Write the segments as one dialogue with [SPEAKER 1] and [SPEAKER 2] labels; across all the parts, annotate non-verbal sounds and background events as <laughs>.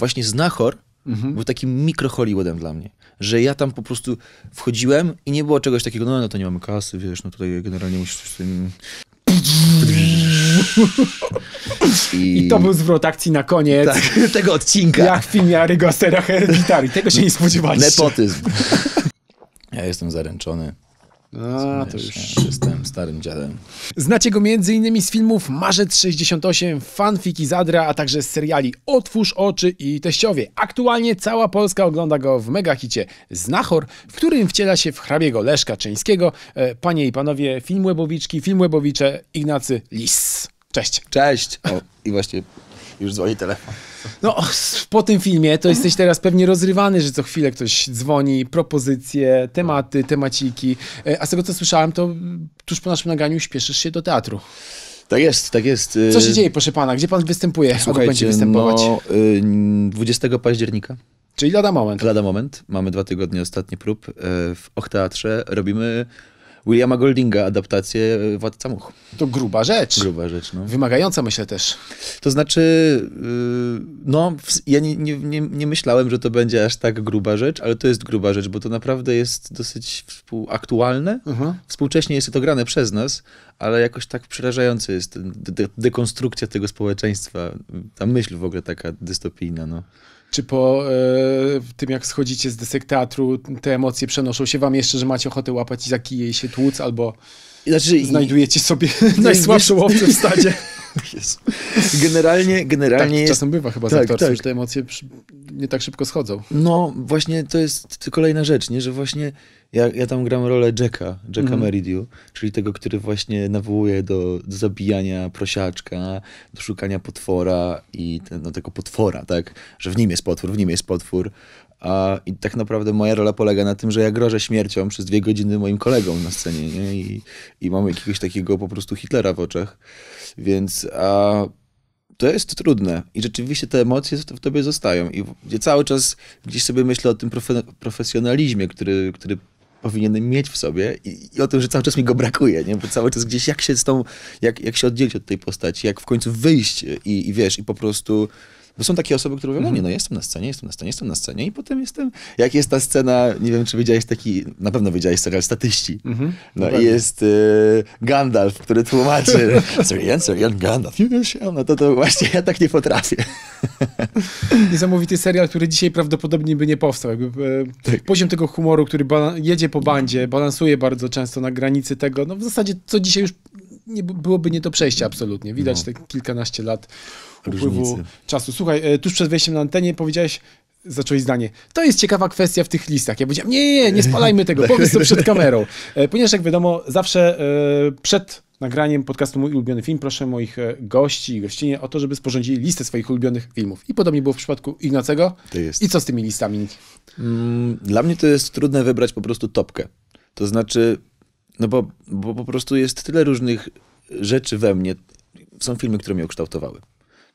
[SPEAKER 1] właśnie Znachor mhm. był takim mikro Hollywoodem dla mnie, że ja tam po prostu wchodziłem i nie było czegoś takiego, no, no to nie mamy kasy, wiesz, no tutaj generalnie musisz z tym... I... I... to był
[SPEAKER 2] zwrot akcji na koniec. Tak, <laughs> tego odcinka. Jak w filmie Arygostera Hereditary. Tego się nie spodziewaliście. Nepotyzm.
[SPEAKER 1] <laughs> Ja jestem zaręczony. A, to już jestem starym dziadem.
[SPEAKER 2] Znacie go m.in. z filmów Marzec 68, fanfiki Zadra, a także z seriali Otwórz oczy i Teściowie. Aktualnie cała Polska ogląda go w megahicie Znachor, w którym wciela się w hrabiego Leszka Czyńskiego. E, panie i panowie, film Łebowiczki, film Łebowicze, Ignacy
[SPEAKER 1] Lis. Cześć. Cześć. O, i właśnie już dzwoni telefon.
[SPEAKER 2] No, po tym filmie to jesteś teraz pewnie rozrywany, że co chwilę ktoś dzwoni, propozycje, tematy, temaciki. E, a z tego co słyszałem, to tuż po naszym naganiu śpieszysz się do teatru.
[SPEAKER 1] Tak jest, tak jest. E, co się dzieje,
[SPEAKER 2] proszę pana? Gdzie pan występuje? Słuchajcie, będzie występować?
[SPEAKER 1] No, 20 y, października. Czyli lada moment. Lada moment. Mamy dwa tygodnie ostatni prób e, w Och Teatrze. Robimy Williama Goldinga adaptację e, Władca Much. To gruba rzecz. Gruba rzecz, no. Wymagająca myślę też. To znaczy, y, no, ja nie, nie, nie, nie myślałem, że to będzie aż tak gruba rzecz, ale to jest gruba rzecz, bo to naprawdę jest dosyć aktualne. Mhm. Współcześnie jest to grane przez nas, ale jakoś tak przerażające jest de dekonstrukcja tego społeczeństwa, ta myśl w ogóle taka dystopijna, no
[SPEAKER 2] czy po e, tym, jak schodzicie z desek teatru, te emocje przenoszą się wam jeszcze, że macie ochotę łapać za kije i się tłuc, albo znaczy, znajdujecie sobie <laughs> i... najsłabszą opcję w stadzie.
[SPEAKER 1] <laughs> <laughs> Generalnie, generalnie tak, jest... czasem bywa chyba tak, z tak. że te emocje nie
[SPEAKER 2] tak szybko schodzą.
[SPEAKER 1] No, właśnie to jest kolejna rzecz, nie? Że właśnie ja, ja tam gram rolę Jacka, Jacka mm. Meridiu, czyli tego, który właśnie nawołuje do, do zabijania prosiaczka, do szukania potwora i ten, no, tego potwora, tak? Że w nim jest potwór, w nim jest potwór. I tak naprawdę moja rola polega na tym, że ja grożę śmiercią przez dwie godziny moim kolegom na scenie nie? I, i mam jakiegoś takiego po prostu Hitlera w oczach. Więc a, to jest trudne i rzeczywiście te emocje w tobie zostają. I ja cały czas gdzieś sobie myślę o tym profe profesjonalizmie, który, który powinienem mieć w sobie i, i, o tym, że cały czas mi go brakuje, nie? bo cały czas gdzieś jak się z tą, jak, jak się oddzielić od tej postaci, jak w końcu wyjść i, i wiesz, i po prostu bo no są takie osoby, które mówią, no nie, no jestem na scenie, jestem na scenie, jestem na scenie i potem jestem, jak jest ta scena, nie wiem, czy widziałeś taki, na pewno widziałeś serial Statyści. Mhm. No, no i jest y, Gandalf, który tłumaczy, Sirian, <laughs> Sirian, Gandalf, you się, No to, to właśnie ja tak nie potrafię. <laughs>
[SPEAKER 2] Niesamowity serial, który dzisiaj prawdopodobnie by nie powstał. Jakby, e, tak. Poziom tego humoru, który jedzie po bandzie, balansuje bardzo często na granicy tego, no w zasadzie co dzisiaj już nie, byłoby nie do przejścia absolutnie. Widać no. te kilkanaście lat upływu Różnicy. czasu. Słuchaj, e, tuż przed wejściem na antenie powiedziałeś, zacząłeś zdanie. To jest ciekawa kwestia w tych listach. Ja powiedziałem, nie, nie, nie, spalajmy tego, powiedz to przed kamerą. E, ponieważ jak wiadomo, zawsze e, przed nagraniem podcastu Mój Ulubiony Film proszę moich gości i gościnie o to, żeby sporządzili listę swoich ulubionych filmów. I podobnie było w przypadku
[SPEAKER 1] Ignacego. I co z tymi listami? Mm, dla mnie to jest trudne wybrać po prostu topkę. To znaczy, no bo, bo po prostu jest tyle różnych rzeczy we mnie. Są filmy, które mnie ukształtowały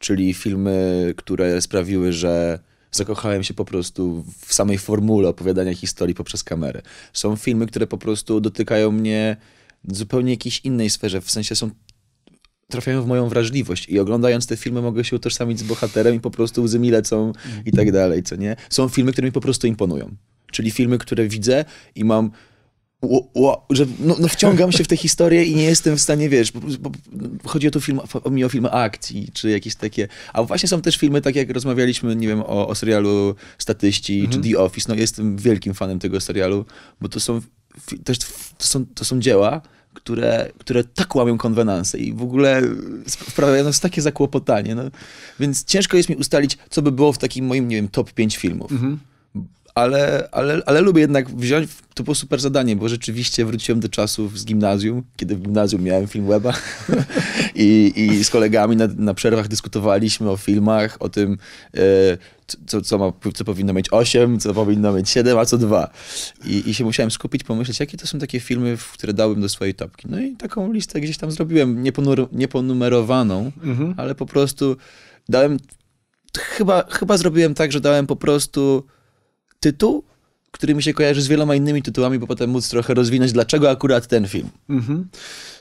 [SPEAKER 1] czyli filmy, które sprawiły, że zakochałem się po prostu w samej formule opowiadania historii poprzez kamerę. Są filmy, które po prostu dotykają mnie w zupełnie jakiejś innej sferze, w sensie są trafiają w moją wrażliwość i oglądając te filmy mogę się utożsamić z bohaterem i po prostu łzy mi lecą i tak dalej, co nie? Są filmy, które mi po prostu imponują. Czyli filmy, które widzę i mam Wow, wow, że no, no, wciągam się w tę historię i nie jestem w stanie, wiesz, bo, bo chodzi o tu film, o, mi o filmy akcji, czy jakieś takie, a właśnie są też filmy, tak jak rozmawialiśmy, nie wiem, o, o serialu Statyści, czy mhm. The Office, no jestem wielkim fanem tego serialu, bo to są też to są, to są dzieła, które, które tak łamią konwenanse i w ogóle sprawiają nas takie zakłopotanie, no. więc ciężko jest mi ustalić, co by było w takim moim, nie wiem, top 5 filmów. Mhm ale, ale, ale lubię jednak wziąć, to było super zadanie, bo rzeczywiście wróciłem do czasów z gimnazjum, kiedy w gimnazjum miałem film Weba <laughs> I, i z kolegami na, na przerwach dyskutowaliśmy o filmach, o tym, yy, co, co, ma, co powinno mieć 8, co powinno mieć 7, a co 2. I, I się musiałem skupić, pomyśleć, jakie to są takie filmy, które dałbym do swojej topki. No i taką listę gdzieś tam zrobiłem, nieponur, nieponumerowaną, mhm. ale po prostu dałem, chyba, chyba zrobiłem tak, że dałem po prostu tytuł, który mi się kojarzy z wieloma innymi tytułami, bo potem móc trochę rozwinąć, dlaczego akurat ten film.
[SPEAKER 2] Mhm.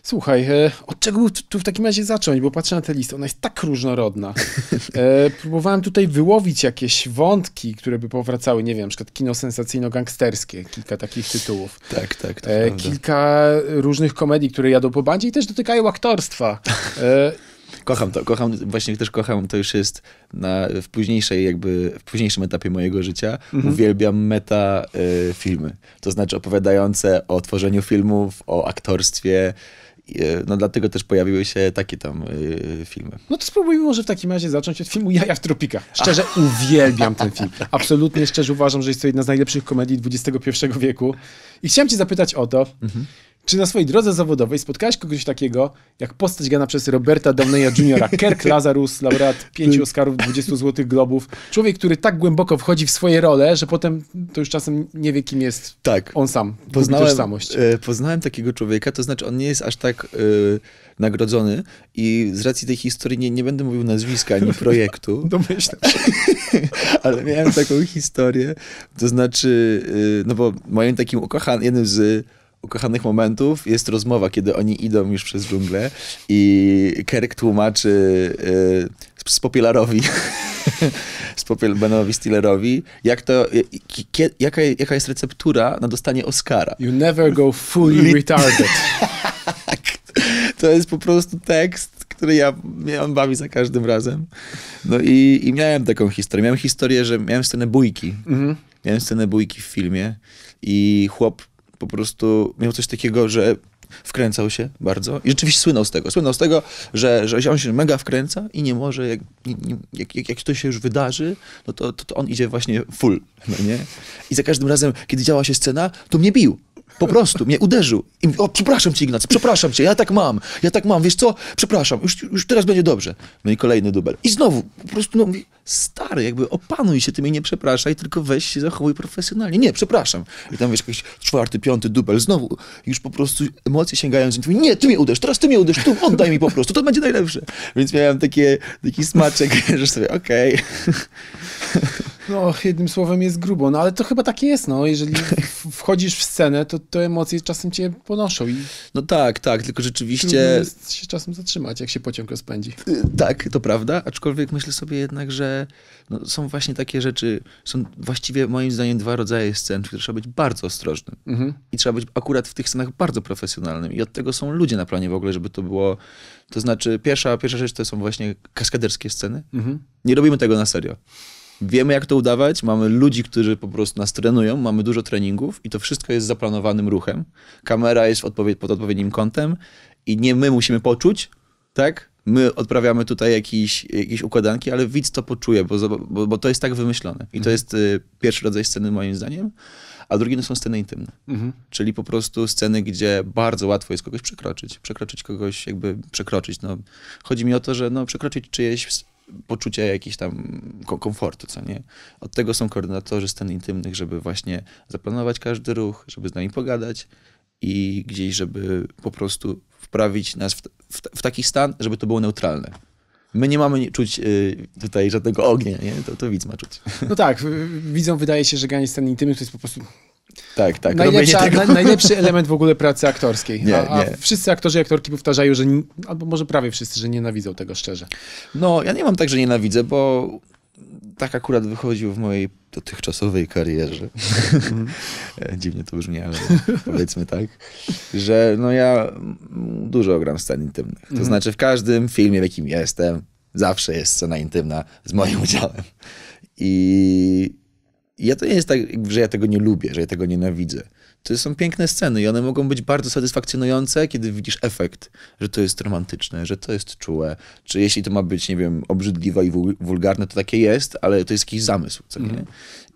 [SPEAKER 2] Słuchaj, e, od czego tu, tu w takim razie zacząć, bo patrzę na tę listę, ona jest tak różnorodna. <laughs> E, próbowałem tutaj wyłowić jakieś wątki, które by powracały, nie wiem, na przykład kino sensacyjno-gangsterskie, kilka takich tytułów.
[SPEAKER 1] Tak, tak, tak. E,
[SPEAKER 2] kilka różnych komedii, które jadą po bandzie i też dotykają aktorstwa.
[SPEAKER 1] E, Kocham to, kocham, właśnie też kocham, to już jest na, w późniejszej jakby, w późniejszym etapie mojego życia. Mhm. Uwielbiam meta y, filmy, to znaczy opowiadające o tworzeniu filmów, o aktorstwie, y, no dlatego też pojawiły się takie tam yy, filmy.
[SPEAKER 2] No to spróbujmy może w takim razie zacząć od filmu Jaja w tropikach. <laughs> Szczerze
[SPEAKER 1] uwielbiam
[SPEAKER 2] ten film. Absolutnie szczerze uważam, że jest to jedna z najlepszych komedii XXI wieku. I chciałem cię zapytać o to, mhm. Czy na swojej drodze zawodowej spotkałeś kogoś takiego, jak postać gana przez Roberta Downeya Jr., <laughs> Kirk Lazarus, laureat pięciu Oscarów, 20 Złotych Globów? Człowiek, który tak głęboko wchodzi w swoje role, że potem to już czasem nie wie, kim jest tak. on sam, poznałem, tożsamość.
[SPEAKER 1] E, poznałem takiego człowieka, to znaczy on nie jest aż tak e, nagrodzony i z racji tej historii nie, nie będę mówił nazwiska ani <laughs> projektu. Domyślam się. <laughs> Ale miałem taką historię, to znaczy, e, no bo moim takim ukochanym, jednym z ukochanych momentów jest rozmowa, kiedy oni idą już przez dżunglę i Kerk tłumaczy y, z Popielarowi, <laughs> z Popiel Benowi Stillerowi, jak to, y, jaka, jaka jest receptura na dostanie Oscara. You never go fully retarded. <laughs> Tak. to jest po prostu tekst, który ja, ja on bawi za każdym razem. No i, i miałem taką historię. Miałem historię, że miałem scenę bójki. Mhm. Miałem scenę bójki w filmie i chłop po prostu miał coś takiego, że wkręcał się bardzo i rzeczywiście słynął z tego. Słynął z tego, że, że on się mega wkręca i nie może, jak, jak, jak, jak to się już wydarzy, no to, to, to on idzie właśnie full, no nie? I za każdym razem, kiedy działa się scena, to mnie bił. Po prostu mnie uderzył. I mówi, o, przepraszam cię, Ignacy, przepraszam cię, ja tak mam, ja tak mam, wiesz co, przepraszam, już, już teraz będzie dobrze. No i kolejny dubel. I znowu, po prostu, no, mówi, stary, jakby opanuj się ty i nie przepraszaj, tylko weź się, zachowuj profesjonalnie. Nie, przepraszam. I tam, wiesz, jakiś czwarty, piąty dubel, znowu, już po prostu emocje sięgają, i mówi, nie, ty mnie uderz, teraz ty mnie uderz, tu, oddaj mi po prostu, to będzie najlepsze. Więc miałem takie, taki smaczek, <laughs> że sobie, okej. Okay.
[SPEAKER 2] <laughs> No, jednym słowem jest grubo, no ale to chyba tak jest, no. Jeżeli wchodzisz w scenę, to
[SPEAKER 1] te emocje czasem cię ponoszą i... No tak, tak, tylko rzeczywiście... jest się czasem zatrzymać, jak się pociąg rozpędzi. Y, tak, to prawda, aczkolwiek myślę sobie jednak, że no, są właśnie takie rzeczy, są właściwie moim zdaniem dwa rodzaje scen, które trzeba być bardzo ostrożnym. Mhm. I trzeba być akurat w tych scenach bardzo profesjonalnym i od tego są ludzie na planie w ogóle, żeby to było... To znaczy, pierwsza, pierwsza rzecz to są właśnie kaskaderskie sceny. Mhm. Nie robimy tego na serio. Wiemy, jak to udawać, mamy ludzi, którzy po prostu nas trenują, mamy dużo treningów i to wszystko jest zaplanowanym ruchem. Kamera jest pod odpowiednim kątem i nie my musimy poczuć, tak? My odprawiamy tutaj jakieś, jakieś układanki, ale widz to poczuje, bo, bo, bo to jest tak wymyślone. I to mhm. jest y, pierwszy rodzaj sceny, moim zdaniem. A drugi to są sceny intymne, mhm. czyli po prostu sceny, gdzie bardzo łatwo jest kogoś przekroczyć. Przekroczyć kogoś, jakby przekroczyć. No, chodzi mi o to, że no, przekroczyć czyjeś poczucia jakiejś tam komfortu, co nie? Od tego są koordynatorzy scen intymnych, żeby właśnie zaplanować każdy ruch, żeby z nami pogadać i gdzieś, żeby po prostu wprawić nas w, w, w taki stan, żeby to było neutralne. My nie mamy czuć y, tutaj żadnego ognia, nie? To, to widz ma czuć. No
[SPEAKER 2] tak, widzą wydaje się, że granie sceny intymnych to jest po prostu
[SPEAKER 1] tak, tak. Najlepsza, tego... najlepszy element
[SPEAKER 2] w ogóle pracy aktorskiej. Nie, a, a nie. wszyscy aktorzy i aktorki powtarzają, że, albo może prawie wszyscy, że nienawidzą tego szczerze.
[SPEAKER 1] No, ja nie mam tak, że nienawidzę, bo tak akurat wychodził w mojej dotychczasowej karierze. Mhm. <laughs> Dziwnie to brzmi, ale powiedzmy tak, że no ja dużo gram scen intymnych. To mm. znaczy w każdym filmie, w jakim jestem, zawsze jest scena intymna z moim udziałem. I ja to nie jest tak, że ja tego nie lubię, że ja tego nienawidzę. To są piękne sceny i one mogą być bardzo satysfakcjonujące, kiedy widzisz efekt, że to jest romantyczne, że to jest czułe. Czy jeśli to ma być, nie wiem, obrzydliwe i wulgarne, to takie jest, ale to jest jakiś zamysł. Co mm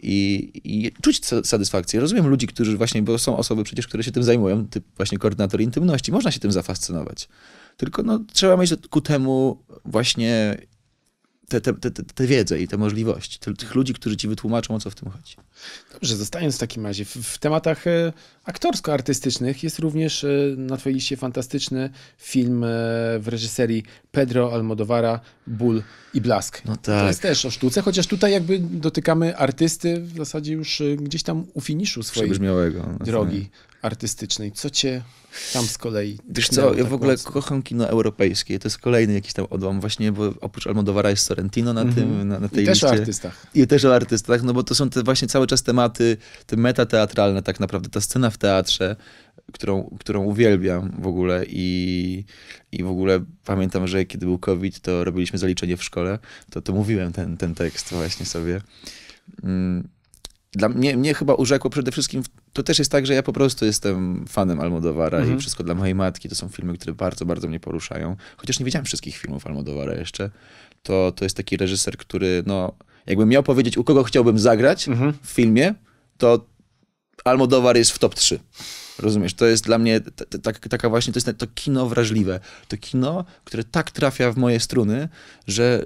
[SPEAKER 1] I, I czuć satysfakcję. Rozumiem ludzi, którzy właśnie, bo są osoby przecież, które się tym zajmują, typ właśnie koordynator intymności. Można się tym zafascynować. Tylko no, trzeba mieć ku temu właśnie tę wiedzę i te możliwości, te, tych ludzi, którzy ci wytłumaczą, o co w tym chodzi. Dobrze, zostając w takim razie, w, w tematach e,
[SPEAKER 2] aktorsko-artystycznych jest również e, na Twojej liście fantastyczny film e, w reżyserii Pedro Almodovara, Ból i Blask. No tak. To jest tak. też o sztuce, chociaż tutaj jakby dotykamy artysty w zasadzie już gdzieś tam u finiszu swojej no, drogi tak. artystycznej. Co Cię tam z kolei. Wiesz co, ja w tak ogóle
[SPEAKER 1] mocno. kocham kino europejskie. To jest kolejny jakiś tam odłam właśnie, bo oprócz Almodovara jest Sorrentino na mhm. tym, mm -hmm. na, na, tej I też o artystach. I też o artystach, no bo to są te właśnie całe czas tematy, te metateatralne tak naprawdę, ta scena w teatrze, którą, którą uwielbiam w ogóle i, i w ogóle pamiętam, że kiedy był COVID, to robiliśmy zaliczenie w szkole, to, to mówiłem ten, ten tekst właśnie sobie. Mm, dla mnie, mnie chyba urzekło przede wszystkim, to też jest tak, że ja po prostu jestem fanem Almodowara mhm. i Wszystko dla mojej matki to są filmy, które bardzo, bardzo mnie poruszają. Chociaż nie widziałem wszystkich filmów Almodowara jeszcze, to, to jest taki reżyser, który no, jakbym miał powiedzieć, u kogo chciałbym zagrać mhm. w filmie, to Almodowar jest w top 3. Rozumiesz, to jest dla mnie tak, taka właśnie, to jest to kino wrażliwe. To kino, które tak trafia w moje struny, że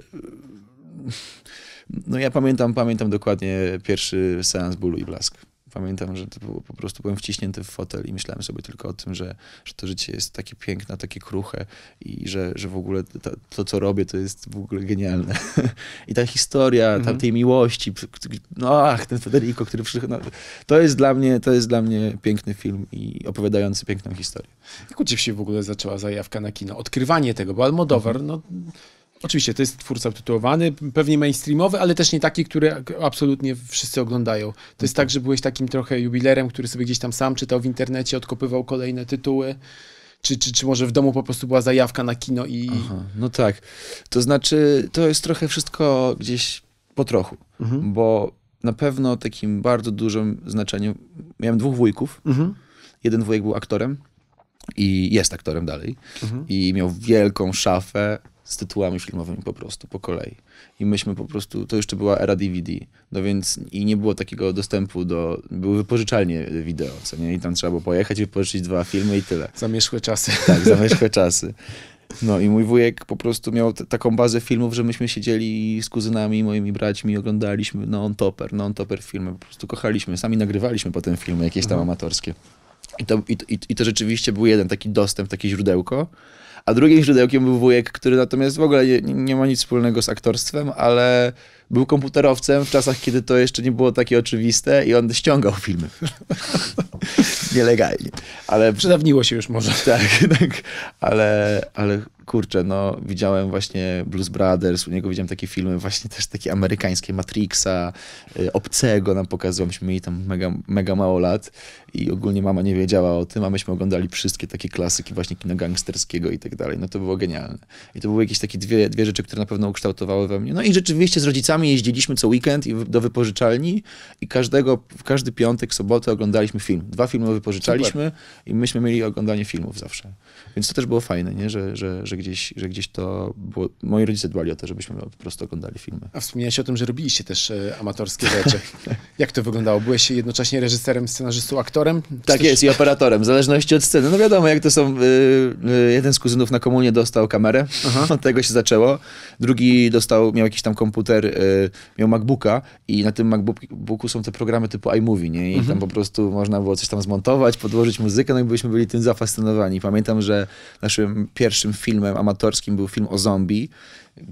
[SPEAKER 1] no ja pamiętam, pamiętam dokładnie pierwszy seans bólu i blask. Pamiętam, że to było, po prostu byłem wciśnięty w fotel i myślałem sobie tylko o tym, że, że to życie jest takie piękne, takie kruche i że, że w ogóle to, to co robię, to jest w ogóle genialne. <laughs> I ta historia mhm. tej miłości, no ach, ten Federico, który przyszedł, no, to jest dla mnie, to jest dla mnie piękny film i opowiadający piękną historię. Jak u ciebie się w ogóle zaczęła zajawka na kino? Odkrywanie tego, bo Almodovar,
[SPEAKER 2] mhm. no Oczywiście, to jest twórca tytułowany, pewnie mainstreamowy, ale też nie taki, który absolutnie wszyscy oglądają. To mhm. jest tak, że byłeś takim trochę jubilerem, który sobie gdzieś tam sam czytał w internecie, odkopywał kolejne tytuły. Czy, czy, czy może w domu po prostu była zajawka na kino i. Aha,
[SPEAKER 1] no tak. To znaczy, to jest trochę wszystko gdzieś po trochu, mhm. bo na pewno takim bardzo dużym znaczeniem. Miałem dwóch wujków. Mhm. Jeden wujek był aktorem i jest aktorem dalej. Mhm. I miał wielką szafę z tytułami filmowymi po prostu, po kolei. I myśmy po prostu, to jeszcze była era DVD, no więc i nie było takiego dostępu do, były wypożyczalnie wideo, co nie? I tam trzeba było pojechać, wypożyczyć dwa filmy i tyle. Zamierzchłe czasy. <laughs> Tak, zamierzchłe czasy. No i mój wujek po prostu miał taką bazę filmów, że myśmy siedzieli z kuzynami, moimi braćmi, oglądaliśmy non-toper, non-toper filmy, po prostu kochaliśmy, sami nagrywaliśmy potem filmy jakieś tam mhm. amatorskie. I to, i, i, I to rzeczywiście był jeden taki dostęp, takie źródełko, a drugim źródełkiem był wujek, który natomiast w ogóle nie, nie ma nic wspólnego z aktorstwem, ale był komputerowcem w czasach, kiedy to jeszcze nie było takie oczywiste i on ściągał filmy. <laughs> Nielegalnie. Ale... Przedawniło się już może. <laughs> Tak, tak. Ale, ale kurczę, no widziałem właśnie Blues Brothers, u niego widziałem takie filmy właśnie też takie amerykańskie, Matrixa, y, Obcego nam pokazywał, myśmy mieli tam mega, mega mało lat i ogólnie mama nie wiedziała o tym, a myśmy oglądali wszystkie takie klasyki właśnie kina gangsterskiego i tak tak dalej. No to było genialne. I to były jakieś takie dwie, dwie rzeczy, które na pewno ukształtowały we mnie. No i rzeczywiście z rodzicami jeździliśmy co weekend i do wypożyczalni i każdego, każdy piątek, sobotę oglądaliśmy film. Dwa filmy wypożyczaliśmy Super. i myśmy mieli oglądanie filmów zawsze. Więc to też było fajne, nie? Że, że, że, gdzieś, że gdzieś to było... Moi rodzice dbali o to, żebyśmy po prostu oglądali filmy.
[SPEAKER 2] A wspomniałeś o tym, że robiliście też e, amatorskie
[SPEAKER 1] rzeczy. <laughs> Jak to wyglądało? Byłeś jednocześnie
[SPEAKER 2] reżyserem, scenarzystą, aktorem?
[SPEAKER 1] Tak jest i operatorem, w zależności od sceny. No wiadomo, jak to są... Y, y, jeden z kuzynów na komunie dostał kamerę, Aha. <laughs> od tego się zaczęło. Drugi dostał, miał jakiś tam komputer, y, miał MacBooka i na tym MacBooku są te programy typu iMovie, nie? I mhm. tam po prostu można było coś tam zmontować, podłożyć muzykę, no i byliśmy byli tym zafascynowani. Pamiętam, że naszym pierwszym filmem amatorskim był film o zombie,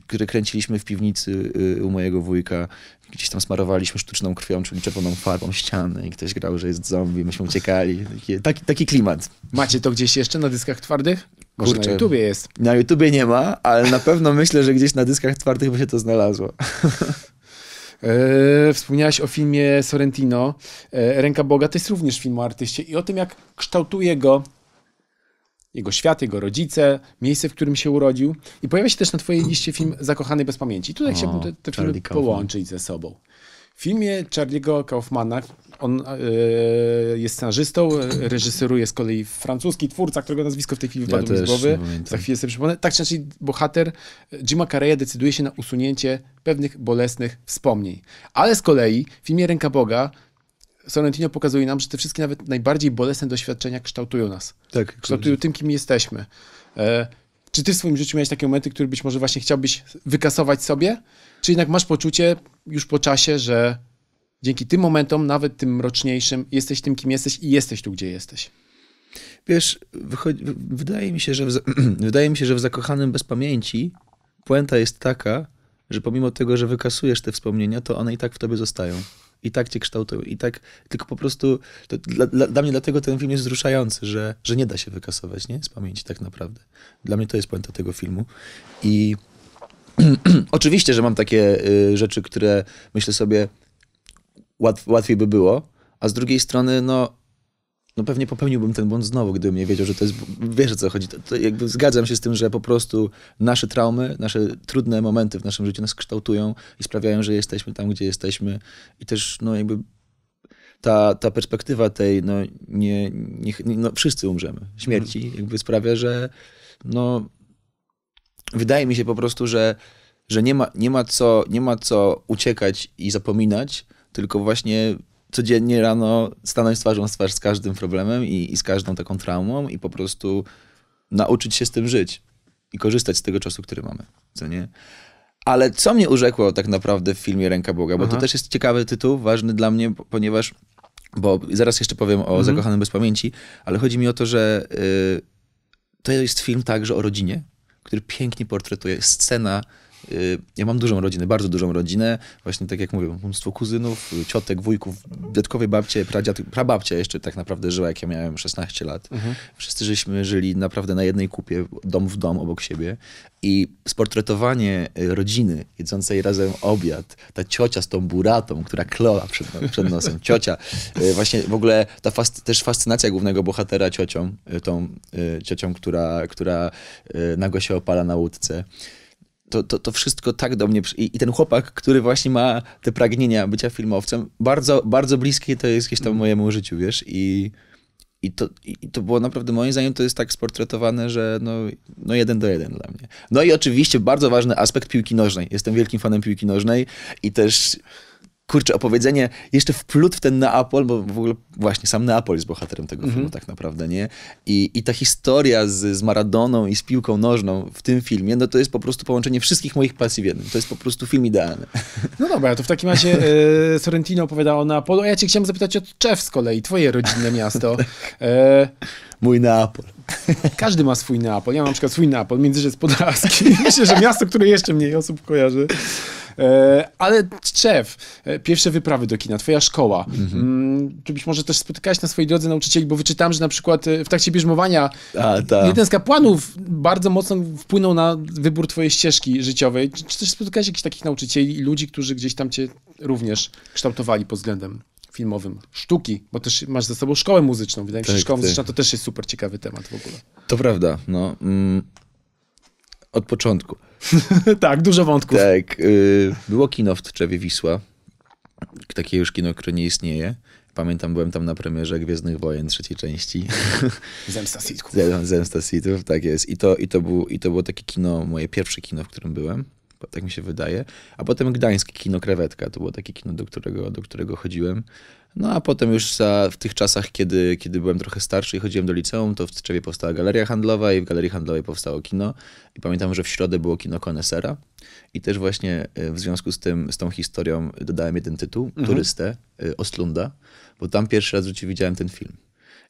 [SPEAKER 1] który kręciliśmy w piwnicy y, u mojego wujka gdzieś tam smarowaliśmy sztuczną krwią, czyli czerwoną farbą ściany i ktoś grał, że jest zombie, myśmy uciekali. Taki, taki, klimat. Macie to gdzieś jeszcze na dyskach twardych? Kurczę, na YouTubie jest. Na YouTubie nie ma, ale na pewno <laughs> myślę, że gdzieś na dyskach twardych by się to znalazło. <laughs>
[SPEAKER 2] E, wspomniałeś o filmie Sorrentino. E, Ręka Boga to jest również film o artyście i o tym, jak kształtuje go jego świat, jego rodzice, miejsce, w którym się urodził. I pojawia się też na twojej liście film Zakochany bez pamięci. Tutaj o, chciałbym te, te filmy połączyć ze sobą. W filmie Charlie'ego Kaufmana, on yy, jest scenarzystą, reżyseruje z kolei francuski twórca, którego nazwisko w tej chwili wypadło ja mi z głowy. Za chwilę sobie przypomnę. Tak czy inaczej, bohater e, Jima Carreya decyduje się na usunięcie pewnych bolesnych wspomnień. Ale z kolei w filmie Ręka Boga Sorrentino pokazuje nam, że te wszystkie nawet najbardziej bolesne doświadczenia kształtują nas. Tak, kształtują tym, kim jesteśmy. E, czy ty w swoim życiu miałeś takie momenty, które być może właśnie chciałbyś wykasować sobie? Czy jednak masz poczucie już po czasie, że dzięki tym momentom, nawet tym mroczniejszym, jesteś tym, kim jesteś i jesteś tu, gdzie jesteś?
[SPEAKER 1] Wiesz, wydaje, mi się, że w, <clears throat> wydaje mi się, że w Zakochanym bez pamięci puenta jest taka, że pomimo tego, że wykasujesz te wspomnienia, to one i tak w tobie zostają. I tak cię kształtują. I tak, tylko po prostu, dla, dla, dla, mnie dlatego ten film jest wzruszający, że, że nie da się wykasować, nie? Z pamięci tak naprawdę. Dla mnie to jest puenta tego filmu. I <clears throat> Oczywiście, że mam takie y, rzeczy, które myślę sobie łatw, łatwiej by było, a z drugiej strony, no, no pewnie popełniłbym ten błąd znowu, gdybym nie wiedział, że to jest. Wiesz o co chodzi. To, to jakby zgadzam się z tym, że po prostu nasze traumy, nasze trudne momenty w naszym życiu nas kształtują i sprawiają, że jesteśmy tam, gdzie jesteśmy. I też, no jakby ta, ta perspektywa tej, no, nie, nie, no wszyscy umrzemy, śmierci, mhm. jakby sprawia, że no, wydaje mi się po prostu, że, że nie, ma, nie, ma co, nie ma co uciekać i zapominać, tylko właśnie codziennie rano stanąć twarzą w twarz z każdym problemem i, i z każdą taką traumą i po prostu nauczyć się z tym żyć i korzystać z tego czasu, który mamy, co nie? Ale co mnie urzekło tak naprawdę w filmie Ręka Boga, bo Aha. to też jest ciekawy tytuł, ważny dla mnie, ponieważ, bo zaraz jeszcze powiem o mhm. Zakochanym bez pamięci, ale chodzi mi o to, że y, to jest film także o rodzinie, który pięknie portretuje scena Y, ja mam dużą rodzinę, bardzo dużą rodzinę. Właśnie tak jak mówię, mnóstwo kuzynów, ciotek, wujków, dziadkowie babcie, pradziad, prababcia jeszcze tak naprawdę żyła, jak ja miałem 16 lat. Mhm. Wszyscy żeśmy żyli naprawdę na jednej kupie, dom w dom obok siebie. I sportretowanie y, rodziny jedzącej razem obiad, ta ciocia z tą buratą, która kloła przed, przed nosem, <laughs> ciocia. Y, właśnie w ogóle ta też fascynacja głównego bohatera ciocią, tą ciocią, która, która nago się opala na łódce to, to, to wszystko tak do mnie. I, I, ten chłopak, który właśnie ma te pragnienia bycia filmowcem, bardzo, bardzo bliskie to jest gdzieś tam mhm. mojemu życiu, wiesz? I, i, to, I to było naprawdę, moim zdaniem, to jest tak sportretowane, że no, no jeden do jeden dla mnie. No i oczywiście bardzo ważny aspekt piłki nożnej. Jestem wielkim fanem piłki nożnej i też kurczę, opowiedzenie, jeszcze wplótł w ten Neapol, bo w ogóle właśnie sam Neapol jest bohaterem tego mm -hmm. filmu tak naprawdę, nie? I, i ta historia z, z Maradoną i z piłką nożną w tym filmie, no to jest po prostu połączenie wszystkich moich pasji w jednym. To jest po prostu film idealny. <laughs> No dobra, to w takim
[SPEAKER 2] razie y, Sorrentino opowiada o Neapolu, a ja cię chciałem zapytać o Czech z kolei, twoje rodzinne miasto. <laughs> E... Mój Neapol. <laughs> Każdy ma swój Neapol. Ja mam na przykład swój Neapol, Międzyrzec Podlaski. Myślę, że miasto, które jeszcze mniej osób kojarzy. E, ale Czew, e, pierwsze wyprawy do kina, twoja szkoła. Mhm. Czy mm, być może też spotykałeś na swojej drodze nauczycieli, bo wyczytałem, że na przykład e, w trakcie bierzmowania
[SPEAKER 1] A, ta. jeden z
[SPEAKER 2] kapłanów bardzo mocno wpłynął na wybór twojej ścieżki życiowej. Czy też spotykałeś jakichś takich nauczycieli i ludzi, którzy gdzieś tam cię również kształtowali pod względem filmowym, sztuki, bo też masz ze sobą szkołę muzyczną. Wydaje mi się, że tak, szkoła tak. muzyczna to też jest super ciekawy temat w ogóle.
[SPEAKER 1] To prawda, no. Mm, od początku. <laughs> tak, dużo wątków. Tak. Y, było kino w Tczewie Wisła. Takie już kino, które nie istnieje. Pamiętam, byłem tam na premierze Gwiezdnych Wojen trzeciej części. <laughs> Zemsta Sithów. zemsta Sithów, tak jest. I to, i, to był, I to było takie kino, moje pierwsze kino, w którym byłem. Tak mi się wydaje. A potem gdańskie kino Krewetka. To było takie kino, do którego, do którego chodziłem. No a potem już za, w tych czasach, kiedy, kiedy byłem trochę starszy i chodziłem do liceum, to w Tczewie powstała galeria handlowa i w galerii handlowej powstało kino. I pamiętam, że w środę było kino konesera. I też właśnie e, w związku z tym, z tą historią dodałem jeden tytuł, mhm. Turystę, e, Ostlunda, bo tam pierwszy raz w życiu widziałem ten film.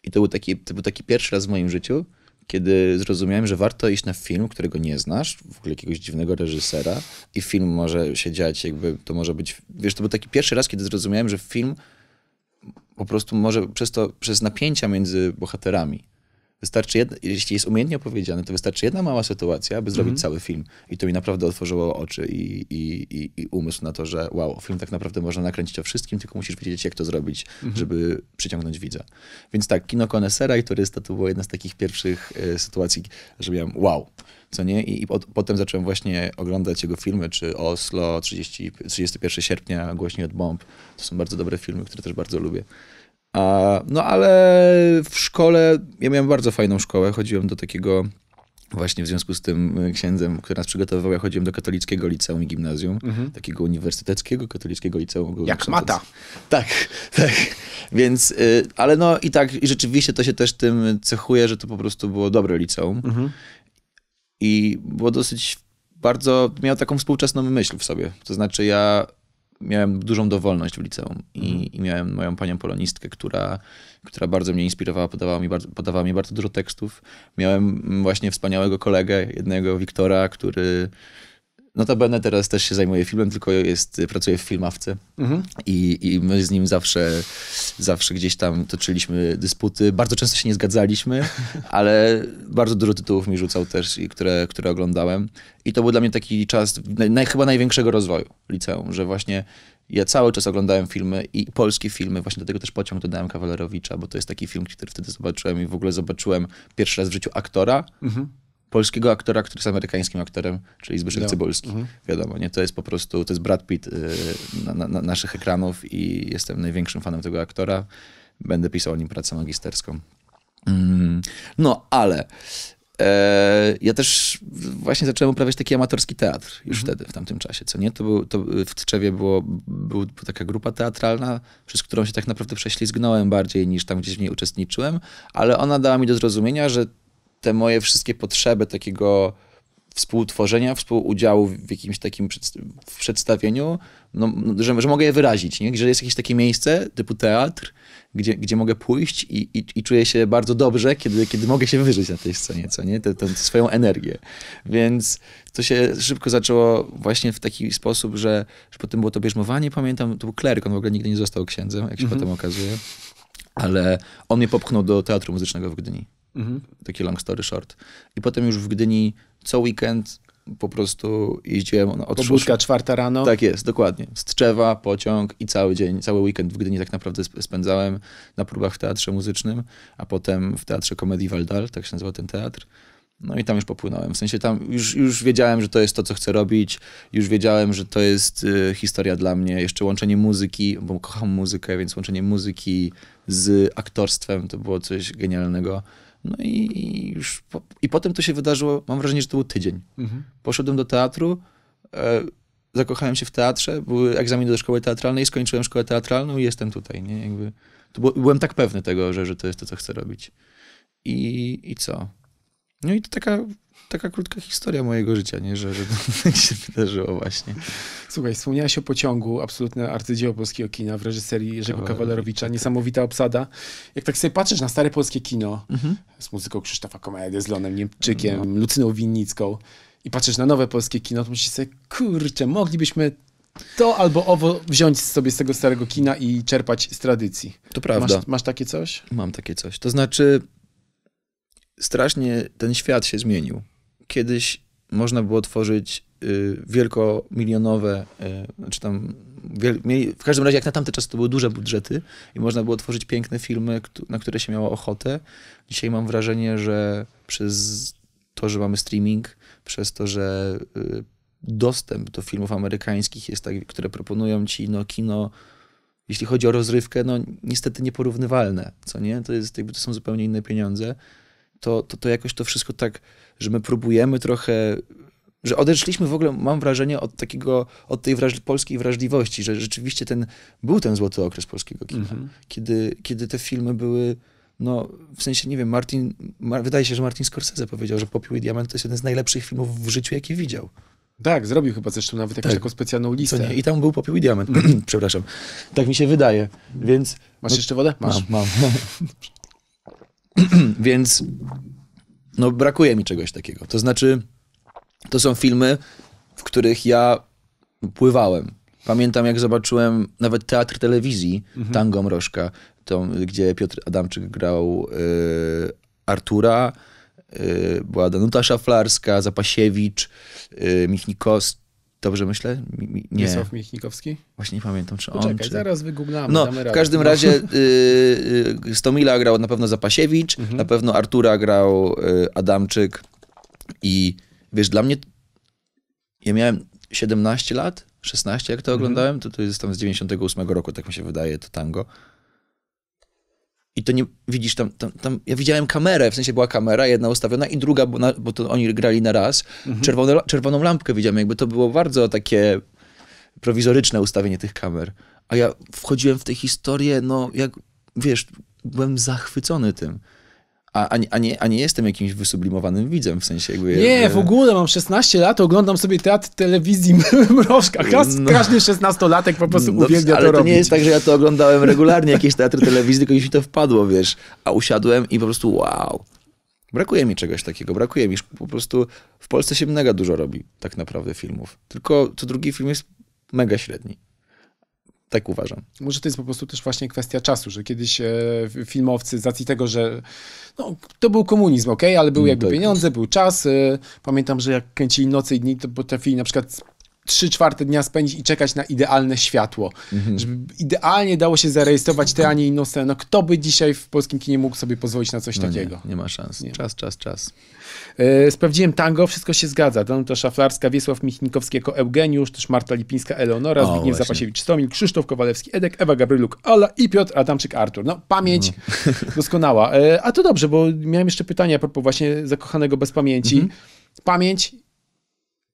[SPEAKER 1] I to był, taki, to był taki pierwszy raz w moim życiu, kiedy zrozumiałem, że warto iść na film, którego nie znasz, w ogóle jakiegoś dziwnego reżysera i film może się dziać jakby, to może być, wiesz, to był taki pierwszy raz, kiedy zrozumiałem, że film po prostu może przez to, przez napięcia między bohaterami. Wystarczy jedna, jeśli jest umiejętnie opowiedziane, to wystarczy jedna mała sytuacja, aby zrobić mm -hmm. cały film. I to mi naprawdę otworzyło oczy i, i, i, i, umysł na to, że wow, film tak naprawdę można nakręcić o wszystkim, tylko musisz wiedzieć, jak to zrobić, mm -hmm. żeby przyciągnąć widza. Więc tak, kino konesera i turysta to była jedna z takich pierwszych y, sytuacji, że miałem wow co nie? I, i od, potem zacząłem właśnie oglądać jego filmy, czy Oslo, 30, 31 sierpnia, Głośniej od bomb. To są bardzo dobre filmy, które też bardzo lubię. A, no ale w szkole, ja miałem bardzo fajną szkołę, chodziłem do takiego właśnie w związku z tym księdzem, który nas przygotowywał, ja chodziłem do katolickiego liceum i gimnazjum, mhm. takiego uniwersyteckiego katolickiego liceum. Jak mata. Tak, <laughs> tak. Więc, y, ale no i tak, i rzeczywiście to się też tym cechuje, że to po prostu było dobre liceum. Mhm. I było dosyć bardzo, miał taką współczesną myśl w sobie. To znaczy ja miałem dużą dowolność w liceum i, mhm. i, miałem moją panią polonistkę, która, która bardzo mnie inspirowała, podawała mi, bardzo, podawała mi bardzo dużo tekstów. Miałem właśnie wspaniałego kolegę, jednego Wiktora, który Notabene teraz też się zajmuję filmem, tylko jest, pracuję w filmawce mhm. I, i my z nim zawsze, zawsze gdzieś tam toczyliśmy dysputy. Bardzo często się nie zgadzaliśmy, <laughs> ale bardzo dużo tytułów mi rzucał też, które, które oglądałem. I to był dla mnie taki czas naj, chyba największego rozwoju liceum, że właśnie ja cały czas oglądałem filmy i polskie filmy, właśnie do tego też pociąg dodałem Kawalerowicza, bo to jest taki film, który wtedy zobaczyłem i w ogóle zobaczyłem pierwszy raz w życiu aktora, mhm polskiego aktora, który jest amerykańskim aktorem, czyli Zbyszek no. Cybulski. Mhm. Wiadomo, nie? To jest po prostu, to jest Brad Pitt y, na, na, na naszych ekranów i jestem największym fanem tego aktora. Będę pisał o nim pracę magisterską. Mm. No, ale e, ja też właśnie zacząłem uprawiać taki amatorski teatr już mhm. wtedy, w tamtym czasie, co nie? To, był, to w Tczewie było, był, była taka grupa teatralna, przez którą się tak naprawdę prześlizgnąłem bardziej niż tam gdzieś w niej uczestniczyłem, ale ona dała mi do zrozumienia, że te moje wszystkie potrzeby takiego współtworzenia, współudziału w jakimś takim w przedstawieniu, no, no, że, że mogę je wyrazić, nie? że jest jakieś takie miejsce typu teatr, gdzie, gdzie mogę pójść i, i, i czuję się bardzo dobrze, kiedy, kiedy mogę się wyżyć na tej scenie, co nie? Tę, tę swoją energię. Więc to się szybko zaczęło właśnie w taki sposób, że, że potem było to bierzmowanie, pamiętam, to był kleryk, on w ogóle nigdy nie został księdzem, jak się mm -hmm. potem okazuje, ale on mnie popchnął do Teatru Muzycznego w Gdyni. Mhm. Taki long story short. I potem już w Gdyni co weekend po prostu jeździłem no, od Pobudka czwarta rano. Tak jest, dokładnie. Z Tczewa, pociąg i cały dzień, cały weekend w Gdyni tak naprawdę spędzałem na próbach w teatrze muzycznym, a potem w teatrze komedii Waldal, tak się nazywał ten teatr. No i tam już popłynąłem. W sensie tam już, już wiedziałem, że to jest to, co chcę robić. Już wiedziałem, że to jest y, historia dla mnie. Jeszcze łączenie muzyki, bo kocham muzykę, więc łączenie muzyki z aktorstwem to było coś genialnego. No i, już po, i potem to się wydarzyło, mam wrażenie, że to był tydzień. Mhm. Poszedłem do teatru, e, zakochałem się w teatrze, były egzaminy do szkoły teatralnej, skończyłem szkołę teatralną i jestem tutaj. Nie? Jakby, to było, byłem tak pewny tego, że, że to jest to, co chcę robić. I, I co? No i to taka taka krótka historia mojego życia, nie? Że, że to <laughs> tak się wydarzyło właśnie.
[SPEAKER 2] Słuchaj, wspomniałeś o pociągu, absolutne arcydzieło polskiego kina w reżyserii Jerzego Kawalerowicza, tak, niesamowita tak. obsada. Jak tak sobie patrzysz na stare polskie kino mhm. z muzyką Krzysztofa Komedy, z Lonem Niemczykiem, no. Lucyną Winnicką i patrzysz na nowe polskie kino, to myślisz sobie, kurczę, moglibyśmy to albo owo wziąć sobie z tego starego kina i czerpać z tradycji. To prawda. Masz, masz takie coś?
[SPEAKER 1] Mam takie coś. To znaczy, strasznie ten świat się zmienił kiedyś można było tworzyć y, wielkomilionowe, y, znaczy czy tam, w każdym razie jak na tamte czasy to były duże budżety i można było tworzyć piękne filmy, na które się miało ochotę. Dzisiaj mam wrażenie, że przez to, że mamy streaming, przez to, że y, dostęp do filmów amerykańskich jest tak, które proponują ci no, kino, jeśli chodzi o rozrywkę, no niestety nieporównywalne, co nie? To, jest, jakby to są zupełnie inne pieniądze. To, to, to jakoś to wszystko tak że my próbujemy trochę że odeszliśmy w ogóle, mam wrażenie, od takiego, od tej polskiej wrażliwości, że rzeczywiście ten, był ten złoty okres polskiego kina, mm -hmm. kiedy, kiedy te filmy były, no, w sensie, nie wiem, Martin, wydaje się, że Martin Scorsese powiedział, że Popiół i Diament to jest jeden z najlepszych filmów w życiu, jakie widział. Tak, zrobił chyba zresztą nawet jakąś tak. taką specjalną listę. I tam był Popiół i Diament, <clears throat> <clears throat> przepraszam. Tak mi się wydaje, więc... Masz no, jeszcze wodę? Masz. Mam, mam. <clears throat> więc no brakuje mi czegoś takiego. To znaczy, to są filmy, w których ja pływałem. Pamiętam, jak zobaczyłem nawet teatr telewizji mhm. Tango Mrożka, gdzie Piotr Adamczyk grał y, Artura, y, była Danuta Szaflarska, Zapasiewicz, y, Michnikowski, Dobrze myślę? nie. Wiesław
[SPEAKER 2] Miechnikowski? Właśnie nie pamiętam, czy Poczekaj, on... Poczekaj, czy... zaraz wygooglamy. No, w każdym no. razie
[SPEAKER 1] y, y, Stomila grał na pewno Zapasiewicz, mhm. na pewno Artura grał y, Adamczyk i wiesz, dla mnie... Ja miałem 17 lat, 16 jak to mhm. oglądałem, to, to jest tam z 98 roku, tak mi się wydaje, to tango. I to nie, widzisz, tam, tam, tam, ja widziałem kamerę, w sensie była kamera, jedna ustawiona i druga, bo, na, bo to oni grali na raz, mhm. czerwone, czerwoną lampkę widziałem, jakby to było bardzo takie prowizoryczne ustawienie tych kamer. A ja wchodziłem w tę historię, no jak, wiesz, byłem zachwycony tym a, a, a, nie, a nie jestem jakimś wysublimowanym widzem, w sensie jakby... Nie, w
[SPEAKER 2] ogóle mam 16 lat, oglądam sobie teatr telewizji <laughs> Mrożka. Kas, no, każdy 16-latek po prostu no, uwielbia ale to Ale to nie jest tak,
[SPEAKER 1] że ja to oglądałem regularnie, jakieś teatry telewizji, tylko mi to wpadło, wiesz. A usiadłem i po prostu wow, Brakuje mi czegoś takiego, brakuje mi. Po prostu w Polsce się mega dużo robi tak naprawdę filmów. Tylko co drugi film jest mega średni. Tak uważam.
[SPEAKER 2] Może to jest po prostu też właśnie kwestia czasu, że kiedyś e, filmowcy z racji tego, że no, to był komunizm, ok, ale były mm, jakby tak. pieniądze, był czas. E, pamiętam, że jak kręcili noce i dni, to potrafili na przykład trzy czwarte dnia spędzić i czekać na idealne światło. Mhm. Żeby idealnie dało się zarejestrować te, a nie inną scenę. No, kto by dzisiaj w polskim kinie mógł sobie pozwolić na coś no takiego? Nie, nie, ma szans. Nie. Czas, czas, czas. Yy, sprawdziłem tango, wszystko się zgadza. Danuta Szaflarska, Wiesław Michnikowski jako Eugeniusz, też Marta Lipińska, Eleonora, Zbigniew Zapasiewicz, Stomil, Krzysztof Kowalewski, Edek, Ewa Gabryluk, Ala i Piotr Adamczyk, Artur. No, pamięć no. <laughs> doskonała. Yy, a to dobrze, bo miałem jeszcze pytanie a propos właśnie zakochanego bez pamięci. Mhm. Pamięć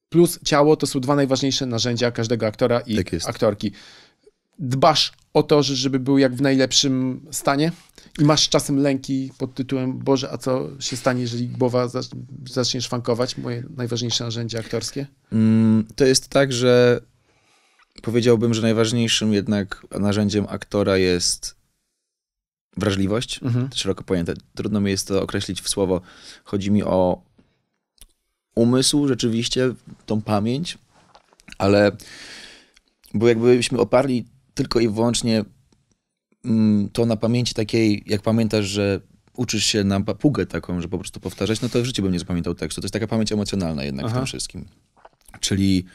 [SPEAKER 2] plus ciało to są dwa najważniejsze narzędzia każdego aktora i tak aktorki. Dbasz o to, żeby był jak w najlepszym stanie i masz czasem lęki pod tytułem Boże, a co się stanie, jeżeli głowa zacznie szwankować? Moje najważniejsze narzędzie aktorskie?
[SPEAKER 1] Mm, to jest tak, że powiedziałbym, że najważniejszym jednak narzędziem aktora jest wrażliwość, mhm. szeroko pojęte. Trudno mi jest to określić w słowo. Chodzi mi o umysł, rzeczywiście, tą pamięć, ale bo jakbyśmy oparli tylko i wyłącznie mm, to na pamięci takiej, jak pamiętasz, że uczysz się na papugę taką, że po prostu powtarzać, no to w życiu bym nie zapamiętał tekstu. To jest taka pamięć emocjonalna jednak Aha. w tym wszystkim. Czyli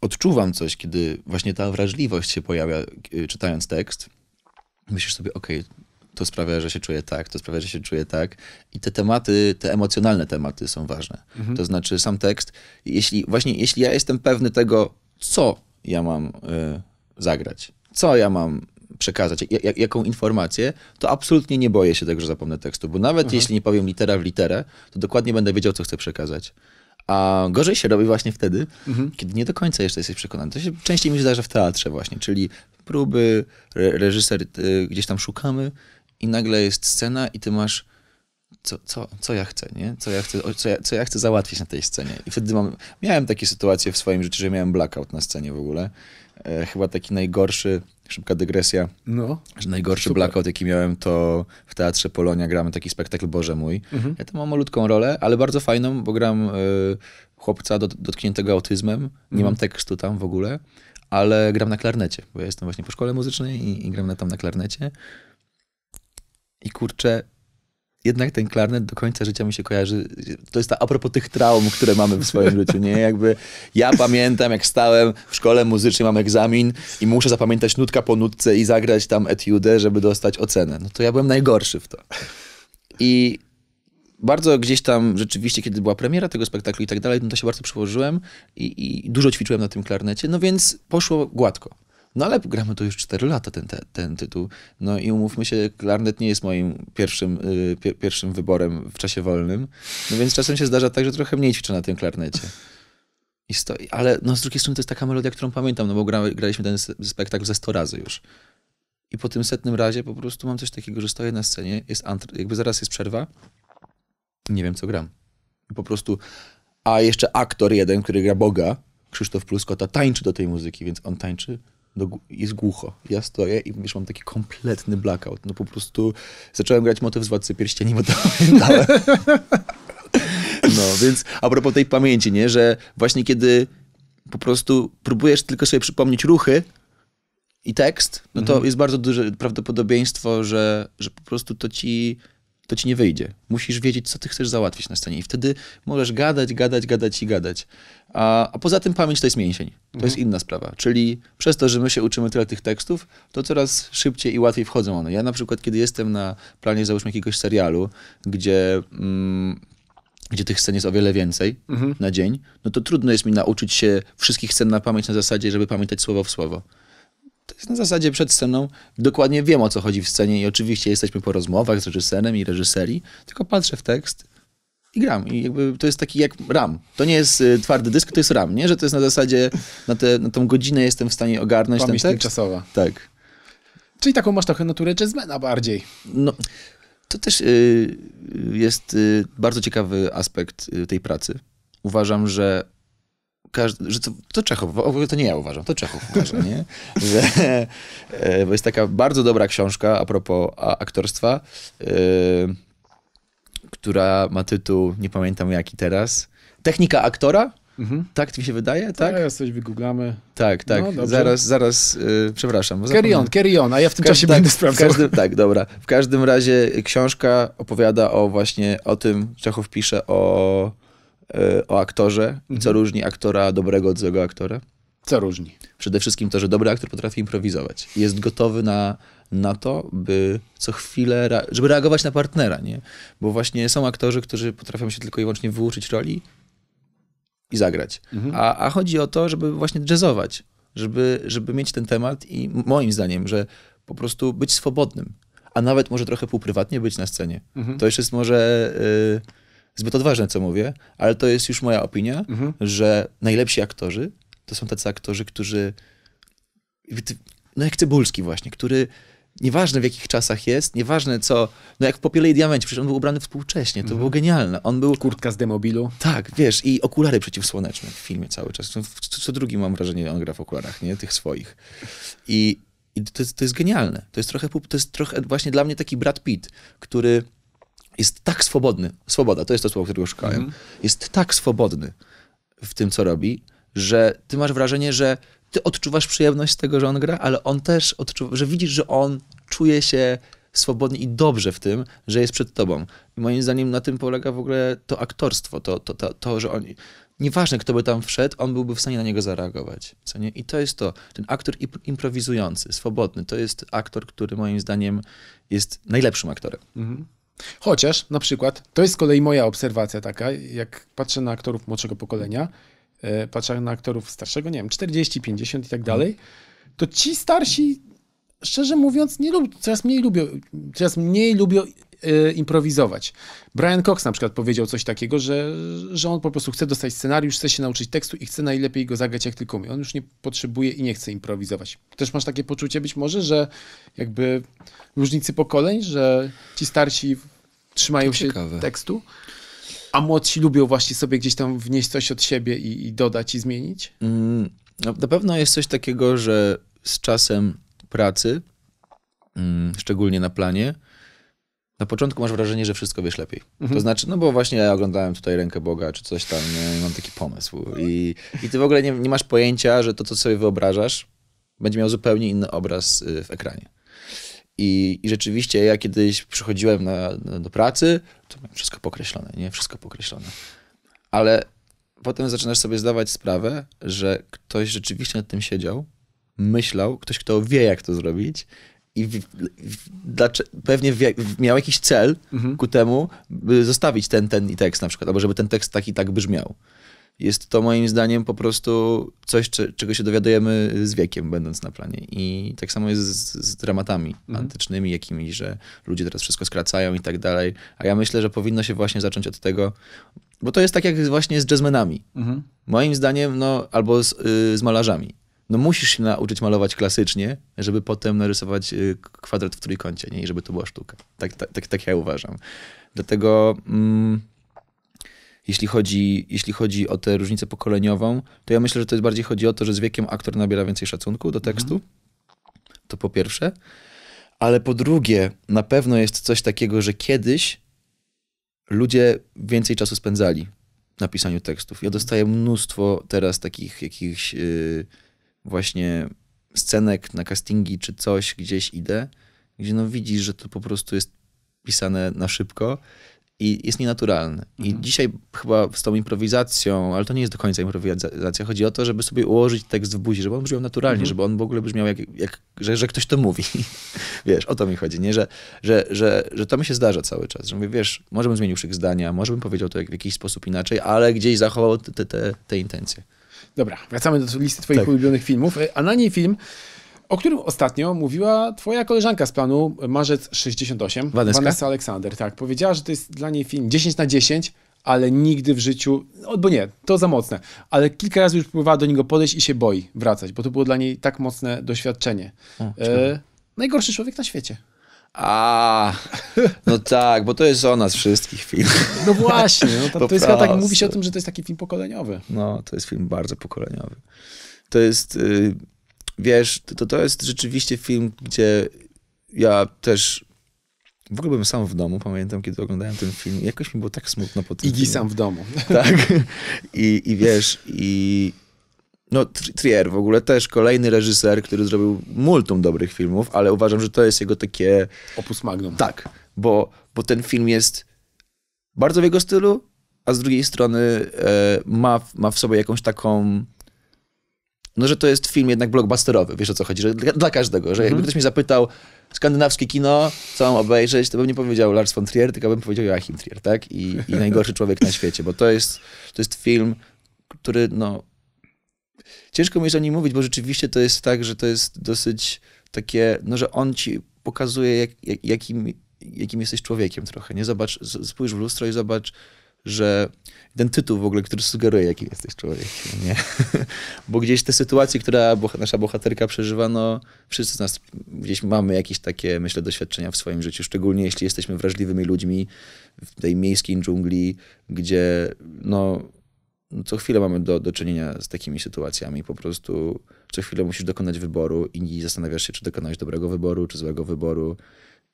[SPEAKER 1] odczuwam coś, kiedy właśnie ta wrażliwość się pojawia, czytając tekst. Myślisz sobie, okej, okay, to sprawia, że się czuję tak, to sprawia, że się czuję tak. I te tematy, te emocjonalne tematy są ważne. Mhm. To znaczy sam tekst, jeśli właśnie jeśli ja jestem pewny tego, co ja mam y, zagrać, co ja mam przekazać, jak, jaką informację, to absolutnie nie boję się tego, że zapomnę tekstu, bo nawet mhm. jeśli nie powiem litera w literę, to dokładnie będę wiedział, co chcę przekazać. A gorzej się robi właśnie wtedy, mhm. kiedy nie do końca jeszcze jesteś przekonany. To się częściej mi zdarza w teatrze właśnie, czyli próby, re reżyser, y, gdzieś tam szukamy i nagle jest scena i ty masz co, co, co ja chcę, nie? Co ja chcę, co ja, co ja chcę załatwić na tej scenie. I wtedy mam, miałem takie sytuacje w swoim życiu, że miałem blackout na scenie w ogóle. E, chyba taki najgorszy, szybka dygresja, no. że najgorszy Super. blackout, jaki miałem, to w Teatrze Polonia gramy taki spektakl Boże Mój. Mhm. Ja tam mam malutką rolę, ale bardzo fajną, bo gram y, chłopca dotkniętego autyzmem. Nie mhm. mam tekstu tam w ogóle, ale gram na klarnecie, bo ja jestem właśnie po szkole muzycznej i, i gram na, tam na klarnecie. I kurczę, jednak ten klarnet do końca życia mi się kojarzy. To jest ta a propos tych traum, które mamy w swoim życiu, nie? Jakby ja pamiętam, jak stałem w szkole muzycznej, mam egzamin i muszę zapamiętać nutka po nutce i zagrać tam etiudę, żeby dostać ocenę. No to ja byłem najgorszy w to. I bardzo gdzieś tam rzeczywiście, kiedy była premiera tego spektaklu i tak dalej, no to się bardzo przyłożyłem i, i dużo ćwiczyłem na tym klarnecie, no więc poszło gładko. No ale gramy to już 4 lata, ten, ten, ten tytuł. No i umówmy się, klarnet nie jest moim pierwszym, y, pier, pierwszym wyborem w czasie wolnym. No więc czasem się zdarza tak, że trochę mniej ćwiczę na tym klarnecie. I stoi. Ale no, z drugiej strony to jest taka melodia, którą pamiętam, no bo gra, graliśmy ten spektakl ze 100 razy już. I po tym setnym razie po prostu mam coś takiego, że stoję na scenie, jest antr- jakby zaraz jest przerwa nie wiem, co gram. I po prostu, a jeszcze aktor jeden, który gra Boga, Krzysztof Pluskota, tańczy do tej muzyki, więc on tańczy do, no jest głucho. Ja stoję i wiesz, mam taki kompletny blackout. No po prostu zacząłem grać motyw z Władcy Pierścieni, bo <laughs> No, więc a propos tej pamięci, nie, że właśnie kiedy po prostu próbujesz tylko sobie przypomnieć ruchy i tekst, no to mhm. jest bardzo duże prawdopodobieństwo, że, że po prostu to ci to ci nie wyjdzie. Musisz wiedzieć, co ty chcesz załatwić na scenie i wtedy możesz gadać, gadać, gadać i gadać. A, a poza tym pamięć to jest mięsień. To mhm. jest inna sprawa. Czyli przez to, że my się uczymy tyle tych tekstów, to coraz szybciej i łatwiej wchodzą one. Ja na przykład, kiedy jestem na planie, załóżmy, jakiegoś serialu, gdzie... Mm, gdzie tych scen jest o wiele więcej mhm. na dzień, no to trudno jest mi nauczyć się wszystkich scen na pamięć na zasadzie, żeby pamiętać słowo w słowo to jest na zasadzie przed sceną. Dokładnie wiem, o co chodzi w scenie i oczywiście jesteśmy po rozmowach z reżyserem i reżyserii, tylko patrzę w tekst i gram. I jakby to jest taki jak RAM. To nie jest y, twardy dysk, to jest RAM, nie? Że to jest na zasadzie, na, te, na tą godzinę jestem w stanie ogarnąć Pamięć ten tekst. Tak. Czyli taką masz trochę naturę jazzmana bardziej. No, to też y, y jest y, bardzo ciekawy aspekt y, tej pracy. Uważam, że każdy, że to, to Czechow, to nie ja uważam, to Czechów uważa, nie? <laughs> Że, e, bo jest taka bardzo dobra książka a propos aktorstwa, e, która ma tytuł, nie pamiętam jaki teraz, Technika aktora? Mhm. Tak mi się wydaje, tak? Ja tak, coś wygooglamy. Tak, tak. No, zaraz, zaraz, yy, przepraszam. Carry on, carry on, a ja w tym czasie tak, będę sprawdzał. tak, dobra. W każdym razie książka opowiada o właśnie, o tym, Czechow pisze o E, o aktorze i co mhm. różni aktora dobrego od złego aktora? Co różni? Przede wszystkim to, że dobry aktor potrafi improwizować. Jest gotowy na, na to, by co chwilę, żeby reagować na partnera, nie? Bo właśnie są aktorzy, którzy potrafią się tylko i wyłącznie wyuczyć roli i zagrać. Mhm. A, a chodzi o to, żeby właśnie jazzować, żeby, żeby mieć ten temat i moim zdaniem, że po prostu być swobodnym, a nawet może trochę półprywatnie być na scenie. Mhm. To już jest może... Yy, zbyt odważne, co mówię, ale to jest już moja opinia, mhm. że najlepsi aktorzy to są tacy aktorzy, którzy. No jak Cybulski właśnie, który nieważne w jakich czasach jest, nieważne co, no jak w Popiele i Diamencie, przecież on był ubrany współcześnie, to mhm. było genialne. On był... Kurtka z demobilu. Tak, wiesz, i okulary przeciwsłoneczne w filmie cały czas. Co, co drugi mam wrażenie, on gra w okularach, nie? Tych swoich. I, i to, jest, to jest genialne. To jest trochę, to jest trochę właśnie dla mnie taki Brad Pitt, który jest tak swobodny, swoboda, to jest to słowo, którego szukałem, mm. jest tak swobodny w tym, co robi, że ty masz wrażenie, że ty odczuwasz przyjemność z tego, że on gra, ale on też odczuwa, że widzisz, że on czuje się swobodnie i dobrze w tym, że jest przed tobą. I moim zdaniem na tym polega w ogóle to aktorstwo, to, to, to, to że oni, nieważne kto by tam wszedł, on byłby w stanie na niego zareagować. Co nie? I to jest to, ten aktor improwizujący, swobodny, to jest aktor, który moim zdaniem jest najlepszym aktorem. Mhm. Chociaż
[SPEAKER 2] na przykład, to jest z kolei moja obserwacja taka, jak patrzę na aktorów młodszego pokolenia, e, patrzę na aktorów starszego, nie wiem, 40, 50 i tak mhm. dalej, to ci starsi, szczerze mówiąc, nie lubią, coraz mniej lubią, coraz mniej lubią y, improwizować. Brian Cox na przykład powiedział coś takiego, że, że on po prostu chce dostać scenariusz, chce się nauczyć tekstu i chce najlepiej go zagrać jak tylko umie. On już nie potrzebuje i nie chce improwizować. Też masz takie poczucie być może, że jakby różnicy pokoleń, że ci starsi trzymają się tekstu, a młodsi lubią właśnie sobie gdzieś tam wnieść coś od siebie i, i dodać
[SPEAKER 1] i zmienić? Mm, no, na pewno jest coś takiego, że z czasem pracy, mm, szczególnie na planie, na początku masz wrażenie, że wszystko wiesz lepiej. Mhm. To znaczy, no bo właśnie ja oglądałem tutaj Rękę Boga czy coś tam, nie? I mam taki pomysł. I, i ty w ogóle nie, nie masz pojęcia, że to, co sobie wyobrażasz, będzie miał zupełnie inny obraz y, w ekranie. I, I, rzeczywiście ja kiedyś przychodziłem na, na, do pracy, to miałem wszystko pokreślone, nie? Wszystko pokreślone. Ale potem zaczynasz sobie zdawać sprawę, że ktoś rzeczywiście nad tym siedział, myślał, ktoś, kto wie, jak to zrobić i w, w, dlaczego, pewnie w, miał jakiś cel mhm. ku temu, by zostawić ten, ten i tekst na przykład, albo żeby ten tekst tak i tak brzmiał. Jest to moim zdaniem po prostu coś, czy, czego się dowiadujemy z wiekiem, będąc na planie. I tak samo jest z, z dramatami mhm. antycznymi jakimiś, że ludzie teraz wszystko skracają i tak dalej. A ja myślę, że powinno się właśnie zacząć od tego, bo to jest tak jak właśnie z jazzmenami. Mhm. Moim zdaniem, no, albo z, y, z malarzami no musisz się nauczyć malować klasycznie, żeby potem narysować y, kwadrat w trójkącie, nie? I żeby to była sztuka. Tak, tak, tak, tak ja uważam. Dlatego mm, jeśli, chodzi, jeśli chodzi o tę różnicę pokoleniową, to ja myślę, że to jest bardziej chodzi o to, że z wiekiem aktor nabiera więcej szacunku do tekstu. Mhm. To po pierwsze. Ale po drugie, na pewno jest coś takiego, że kiedyś ludzie więcej czasu spędzali na pisaniu tekstów. Ja dostaję mnóstwo teraz takich jakichś... Yy, właśnie scenek na castingi czy coś gdzieś idę, gdzie no widzisz, że to po prostu jest pisane na szybko i jest nienaturalne. Mhm. I dzisiaj chyba z tą improwizacją, ale to nie jest do końca improwizacja, chodzi o to, żeby sobie ułożyć tekst w buzi, żeby on brzmiał naturalnie, mhm. żeby on w ogóle brzmiał jak, jak że, że ktoś to mówi. <laughs> wiesz, o to mi chodzi, nie? Że, że, że, że to mi się zdarza cały czas, że mówię, wiesz, może bym zmienił szyk zdania, może bym powiedział to w jakiś sposób inaczej, ale gdzieś zachował te, te, te intencje.
[SPEAKER 2] Dobra, wracamy do listy twoich tak. ulubionych filmów, e, a na niej film, o którym ostatnio mówiła twoja koleżanka z planu Marzec 68, Vanessa, Vanessa Aleksander, tak. Powiedziała, że to jest dla niej film 10 na 10, ale nigdy w życiu, no bo nie, to za mocne, ale kilka razy już próbowała do niego podejść i się boi wracać, bo to było dla niej tak mocne doświadczenie. A, e, najgorszy człowiek na świecie.
[SPEAKER 1] A, no tak, bo to jest o nas wszystkich film. No właśnie, no to, to jest tak, mówi się o tym, że to jest taki film pokoleniowy. No, to jest film bardzo pokoleniowy. To jest, y, wiesz, to, to jest rzeczywiście film, gdzie ja też w ogóle byłem sam w domu, pamiętam, kiedy oglądałem ten film. Jakoś mi było tak smutno po tym Igi sam w domu. Tak. I, i wiesz, i, no, Trier w ogóle też kolejny reżyser, który zrobił multum dobrych filmów, ale uważam, że to jest jego takie. Opus magnum. Tak, bo, bo ten film jest bardzo w jego stylu, a z drugiej strony e, ma, ma w sobie jakąś taką. No, że to jest film jednak blockbusterowy, wiesz o co chodzi, że dla, dla każdego, że jakby mhm. ktoś mnie zapytał, skandynawskie kino, co mam obejrzeć, to bym nie powiedział Lars von Trier, tylko bym powiedział Joachim Trier, tak? I, i najgorszy człowiek na świecie, bo to jest, to jest film, który no, ciężko mi jest o nim mówić, bo rzeczywiście to jest tak, że to jest dosyć takie, no że on ci pokazuje, jak, jak, jakim, jakim jesteś człowiekiem trochę, nie? Zobacz, spójrz w lustro i zobacz, że ten tytuł w ogóle, który sugeruje, jakim jesteś człowiekiem, nie? <laughs> Bo gdzieś te sytuacje, które nasza bohaterka przeżywa, no wszyscy z nas gdzieś mamy jakieś takie, myślę, doświadczenia w swoim życiu, szczególnie jeśli jesteśmy wrażliwymi ludźmi w tej miejskiej dżungli, gdzie no co chwilę mamy do, do czynienia z takimi sytuacjami. Po prostu co chwilę musisz dokonać wyboru i zastanawiasz się, czy dokonałeś dobrego wyboru, czy złego wyboru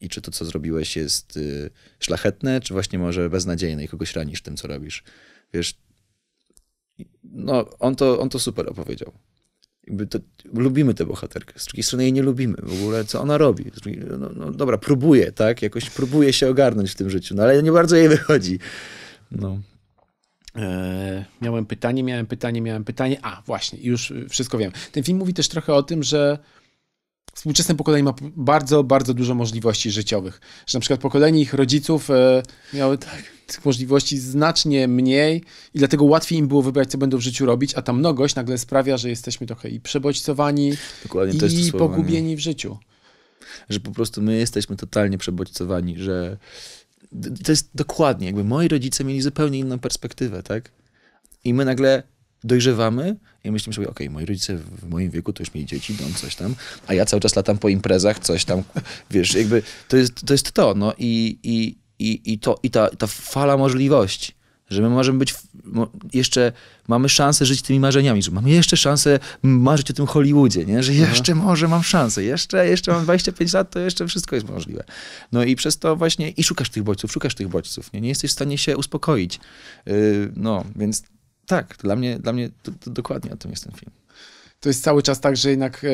[SPEAKER 1] i czy to, co zrobiłeś, jest y, szlachetne, czy właśnie może beznadziejne i kogoś ranisz tym, co robisz. Wiesz, no, on to, on to super opowiedział. To, lubimy tę bohaterkę, z drugiej strony jej nie lubimy. W ogóle co ona robi? Drugiej, no, no, dobra, próbuje, tak? Jakoś próbuje się ogarnąć w tym życiu, no ale nie bardzo jej wychodzi. No. E, miałem pytanie, miałem pytanie, miałem
[SPEAKER 2] pytanie. A, właśnie, już wszystko wiem. Ten film mówi też trochę o tym, że współczesne pokolenie ma bardzo, bardzo dużo możliwości życiowych. Że na przykład pokolenie ich rodziców e, miały tak. tych możliwości znacznie mniej i dlatego łatwiej im było wybrać, co będą w życiu robić, a ta mnogość nagle sprawia, że jesteśmy trochę i przebodźcowani Dokładnie, i to jest to pogubieni w życiu.
[SPEAKER 1] Że po prostu my jesteśmy totalnie przebodźcowani, że to jest dokładnie, jakby moi rodzice mieli zupełnie inną perspektywę, tak? I my nagle dojrzewamy i myślimy sobie, okej, okay, moi rodzice w moim wieku to już mieli dzieci, dom, coś tam, a ja cały czas latam po imprezach, coś tam, <laughs> wiesz, jakby to jest to, jest to no i, i, i, i, to, i ta, ta fala możliwości. Że my możemy być, jeszcze mamy szansę żyć tymi marzeniami, że mamy jeszcze szansę marzyć o tym Hollywoodzie, nie? że no. jeszcze Aha. może mam szansę, jeszcze, jeszcze mam 25 lat, to jeszcze wszystko jest możliwe. No i przez to właśnie, i szukasz tych bodźców, szukasz tych bodźców, nie, nie jesteś w stanie się uspokoić. Y, no, więc tak, dla mnie, dla mnie to, to dokładnie o tym jest ten film. To jest cały czas tak, że jednak e,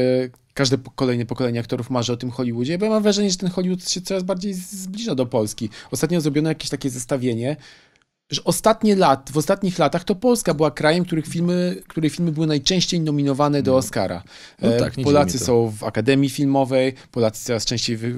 [SPEAKER 1] każde kolejne pokolenie aktorów
[SPEAKER 2] marzy o tym Hollywoodzie, bo ja mam wrażenie, że ten Hollywood się coraz bardziej zbliża do Polski. Ostatnio zrobiono jakieś takie zestawienie że ostatnie lat, w ostatnich latach to Polska była krajem, których filmy, które filmy były najczęściej nominowane do mm. Oscara. No e, tak, Polacy są w Akademii Filmowej, Polacy coraz częściej wy,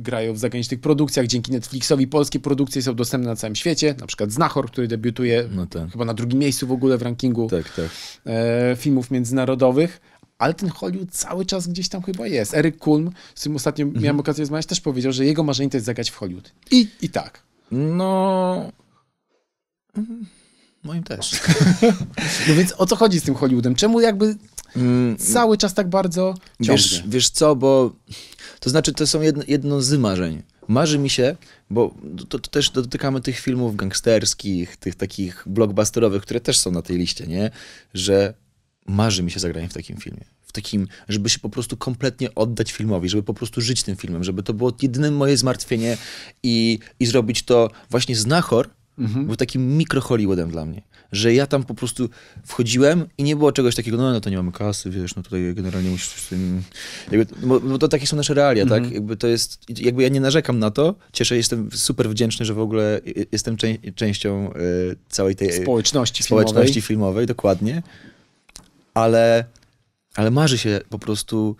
[SPEAKER 2] grają w zagranicznych produkcjach, dzięki Netflixowi polskie produkcje są dostępne na całym świecie, na przykład Znachor, który debiutuje no tak. chyba na drugim miejscu w ogóle w rankingu tak, tak. E, filmów międzynarodowych, ale ten Hollywood cały czas gdzieś tam chyba jest. Eryk Kulm, z którym ostatnio mhm. miałem okazję rozmawiać, też powiedział, że jego marzenie to jest zagrać w Hollywood. I, i tak.
[SPEAKER 1] No, Moim też. <laughs> no więc o co chodzi z tym Hollywoodem? Czemu jakby mm, cały
[SPEAKER 2] czas tak bardzo Wiesz,
[SPEAKER 1] wiesz co, bo to znaczy to są jedno, jedno z marzeń. Marzy mi się, bo to, to, też dotykamy tych filmów gangsterskich, tych takich blockbusterowych, które też są na tej liście, nie? Że marzy mi się zagranie w takim filmie. W takim, żeby się po prostu kompletnie oddać filmowi, żeby po prostu żyć tym filmem, żeby to było jedyne moje zmartwienie i, i zrobić to właśnie z nahor mhm. był takim mikro Hollywoodem dla mnie. Że ja tam po prostu wchodziłem i nie było czegoś takiego, no, no to nie mamy kasy, wiesz, no tutaj generalnie musisz coś. tym... Jakby, bo, bo, to takie są nasze realia, tak? mhm. tak? Jakby to jest... Jakby ja nie narzekam na to, cieszę, jestem super wdzięczny, że w ogóle jestem częścią y, całej tej... Społeczności, społeczności filmowej. filmowej. Dokładnie. Ale, ale marzy się po prostu...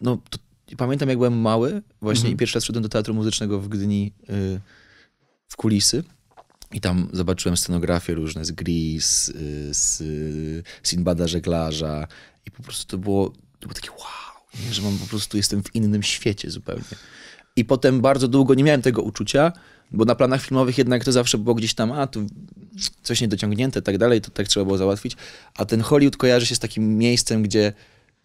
[SPEAKER 1] No, to, pamiętam, jak byłem mały, właśnie mhm. i pierwszy raz szedłem do teatru muzycznego w Gdyni y, w kulisy. I tam zobaczyłem scenografie różne z Gris, y, z y, Sinbada żeglarza i po prostu to było, to było takie wow, nie? że mam po prostu jestem w innym świecie zupełnie. I potem bardzo długo nie miałem tego uczucia, bo na planach filmowych jednak to zawsze było gdzieś tam, a tu coś niedociągnięte, tak dalej, to tak trzeba było załatwić. A ten Hollywood kojarzy się z takim miejscem, gdzie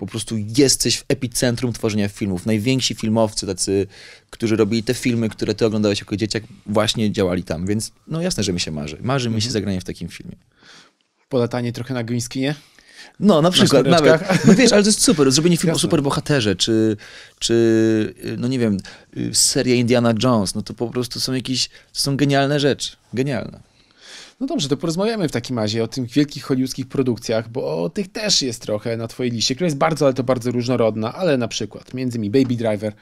[SPEAKER 1] po prostu jesteś w epicentrum tworzenia filmów. Najwięksi filmowcy, tacy, którzy robili te filmy, które ty oglądałeś jako dzieciak, właśnie działali tam, więc no jasne, że mi się marzy. Marzy mi się mhm. zagranie w takim filmie. Polatanie trochę na green No, na przykład, na nawet. <laughs> No wiesz, ale to jest super. Zrobienie filmu Jasne. o superbohaterze, czy, czy, no nie wiem, y, seria Indiana Jones, no to po prostu są jakieś, to są genialne rzeczy. Genialne. No dobrze, to porozmawiamy w takim razie o tych wielkich hollywoodzkich produkcjach,
[SPEAKER 2] bo tych też jest trochę na twojej liście, która jest bardzo, ale to bardzo różnorodna, ale na przykład między innymi Baby Driver.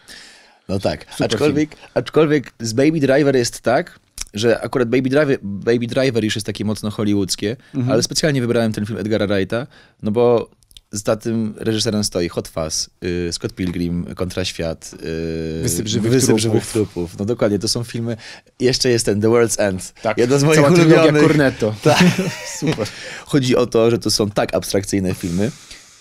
[SPEAKER 1] No tak, aczkolwiek, aczkolwiek z Baby Driver jest tak, że akurat Baby Driver, Baby Driver już jest takie mocno hollywoodzkie, mhm. ale specjalnie wybrałem ten film Edgara Wrighta, no bo za tym reżyserem stoi Hot Fuzz, y, Scott Pilgrim, Kontra Świat, y, Wysyp, żywych, Wysyp trupów. żywych, trupów. No dokładnie, to są filmy. Jeszcze jest ten The World's End. Tak, Jeden z moich cała ulubionych. Cornetto.
[SPEAKER 2] <laughs> Tak. <laughs>
[SPEAKER 1] Super. Chodzi o to, że to są tak abstrakcyjne filmy